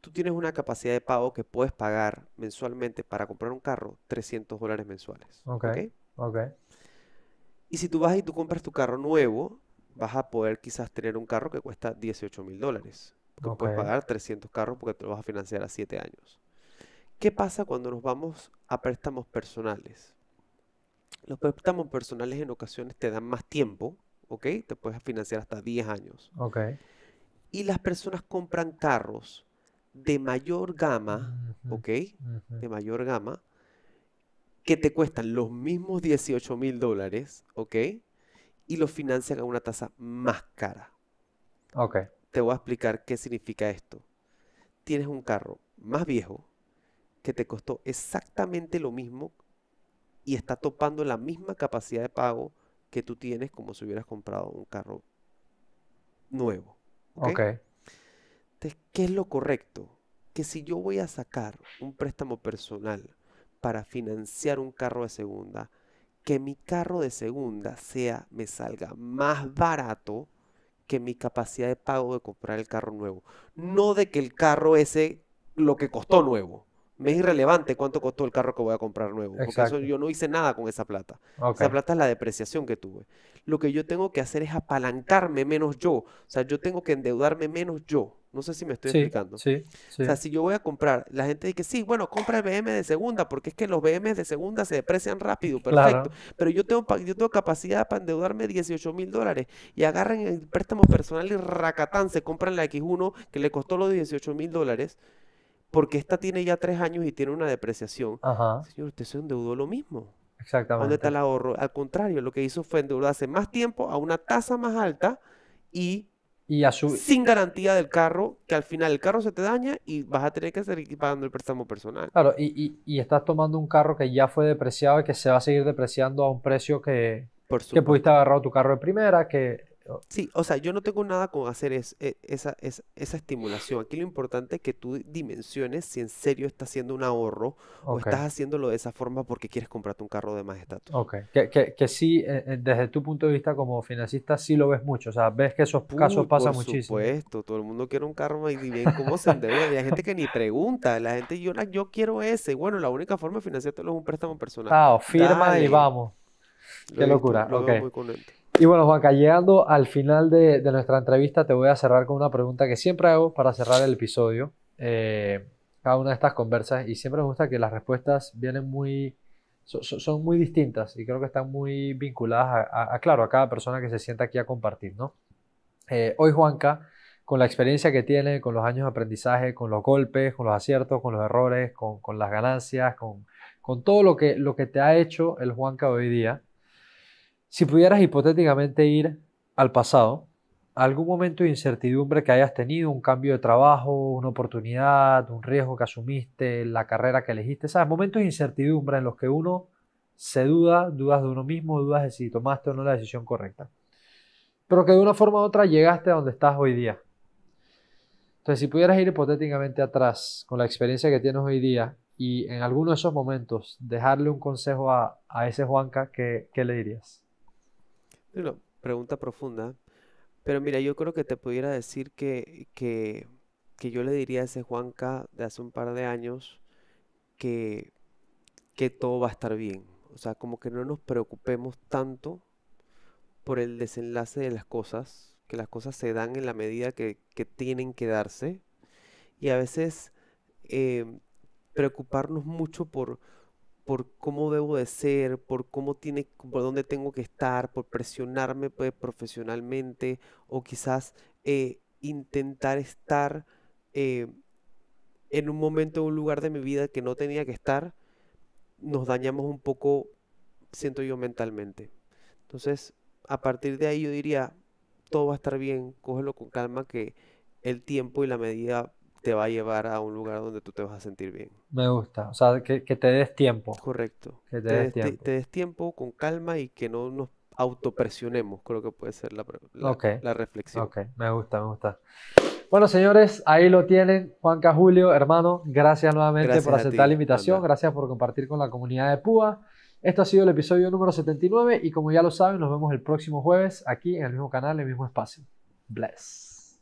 Tú tienes una capacidad de pago que puedes pagar mensualmente para comprar un carro, 300 dólares mensuales. Ok. Y si tú vas y tú compras tu carro nuevo, vas a poder quizás tener un carro que cuesta 18 mil dólares. puedes pagar 300 carros porque te lo vas a financiar a 7 años. ¿Qué pasa cuando nos vamos a préstamos personales? Los préstamos personales en ocasiones te dan más tiempo, ¿ok? Te puedes financiar hasta 10 años. Ok. Y las personas compran carros de mayor gama, ¿ok? De mayor gama, que te cuestan los mismos 18 mil dólares, ¿ok? y lo financian a una tasa más cara. Ok. Te voy a explicar qué significa esto. Tienes un carro más viejo que te costó exactamente lo mismo y está topando la misma capacidad de pago que tú tienes como si hubieras comprado un carro nuevo. Ok. Entonces, ¿qué es lo correcto? Que si yo voy a sacar un préstamo personal para financiar un carro de segunda, que mi carro de segunda sea, me salga más barato que mi capacidad de pago de comprar el carro nuevo. No de que el carro ese lo que costó nuevo me es irrelevante cuánto costó el carro que voy a comprar nuevo, porque eso, yo no hice nada con esa plata. Esa plata es la depreciación que tuve. Lo que yo tengo que hacer es apalancarme menos yo, o sea, yo tengo que endeudarme menos yo. No sé si me estoy explicando. O sea, si yo voy a comprar, la gente dice, sí, bueno, compra el BM de segunda, porque es que los BM de segunda se deprecian rápido, perfecto. Pero yo tengo, capacidad para endeudarme 18 mil dólares y agarren el préstamo personal y racatán, se compran la X1 que le costó los 18 mil dólares porque esta tiene ya tres años y tiene una depreciación. Ajá. Señor, usted se endeudó lo mismo. Exactamente. ¿Dónde está el ahorro? Al contrario, lo que hizo fue endeudarse más tiempo a una tasa más alta y, sin garantía del carro, que al final el carro se te daña y vas a tener que seguir pagando el préstamo personal. Claro, y, estás tomando un carro que ya fue depreciado y que se va a seguir depreciando a un precio que, Por que pudiste agarrar tu carro de primera, que Sí, o sea, yo no tengo nada con hacer es, e, esa, esa, estimulación. Aquí lo importante es que tú dimensiones si en serio estás haciendo un ahorro o estás haciéndolo de esa forma porque quieres comprarte un carro de más estatus. Ok, que, que, sí, eh, eh, desde tu punto de vista como financista, sí lo ves mucho. O sea, ves que esos casos pasan muchísimo. Por supuesto, todo el mundo quiere un carro y bien cómo se endeuda. Hay gente que ni pregunta. La gente, yo, yo quiero ese. Bueno, la única forma de financiártelo es un préstamo personal. Ah, firma y vamos. Qué locura. Lo y bueno, Juanca, llegando al final de, nuestra entrevista, te voy a cerrar con una pregunta que siempre hago para cerrar el episodio. Eh, cada una de estas conversas, y siempre me gusta que las respuestas vienen muy. son, muy distintas y creo que están muy vinculadas a, claro, a cada persona que se sienta aquí a compartir, ¿no? Eh, hoy, Juanca, con la experiencia que tiene, con los años de aprendizaje, con los golpes, con los aciertos, con los errores, con, las ganancias, con, todo lo que, lo que te ha hecho el Juanca hoy día. Si pudieras hipotéticamente ir al pasado, algún momento de incertidumbre que hayas tenido, un cambio de trabajo, una oportunidad, un riesgo que asumiste, la carrera que elegiste, ¿sabes? Momentos de incertidumbre en los que uno se duda, dudas de uno mismo, dudas de si tomaste o no la decisión correcta. Pero que de una forma u otra llegaste a donde estás hoy día. Entonces, si pudieras ir hipotéticamente atrás con la experiencia que tienes hoy día y en alguno de esos momentos dejarle un consejo a, ese Juanca, ¿qué le dirías? Una pregunta profunda. Pero mira, yo creo que te pudiera decir que, que, que yo le diría a ese Juanca de hace un par de años que, que todo va a estar bien. O sea, como que no nos preocupemos tanto por el desenlace de las cosas, que las cosas se dan en la medida que, tienen que darse. Y a veces eh, preocuparnos mucho por, por cómo debo de ser, por cómo tiene, por dónde tengo que estar, por presionarme pues, profesionalmente o quizás eh, intentar estar eh, en un momento, en un lugar de mi vida que no tenía que estar, nos dañamos un poco, siento yo, mentalmente. Entonces, a partir de ahí yo diría, todo va a estar bien, cógelo con calma que el tiempo y la medida te va a llevar a un lugar donde tú te vas a sentir bien. Me gusta, o sea, que, te des tiempo. Correcto. Que te, des tiempo. Te, te, des tiempo con calma y que no nos autopresionemos, creo que puede ser la, la, reflexión. Ok, me gusta, me gusta. Bueno, señores, ahí lo tienen. Juanca Julio, hermano, gracias nuevamente por aceptar la invitación. Gracias por compartir con la comunidad de Púa. Esto ha sido el episodio número 79 y como ya lo saben, nos vemos el próximo jueves aquí en el mismo canal, en el mismo espacio. Bless.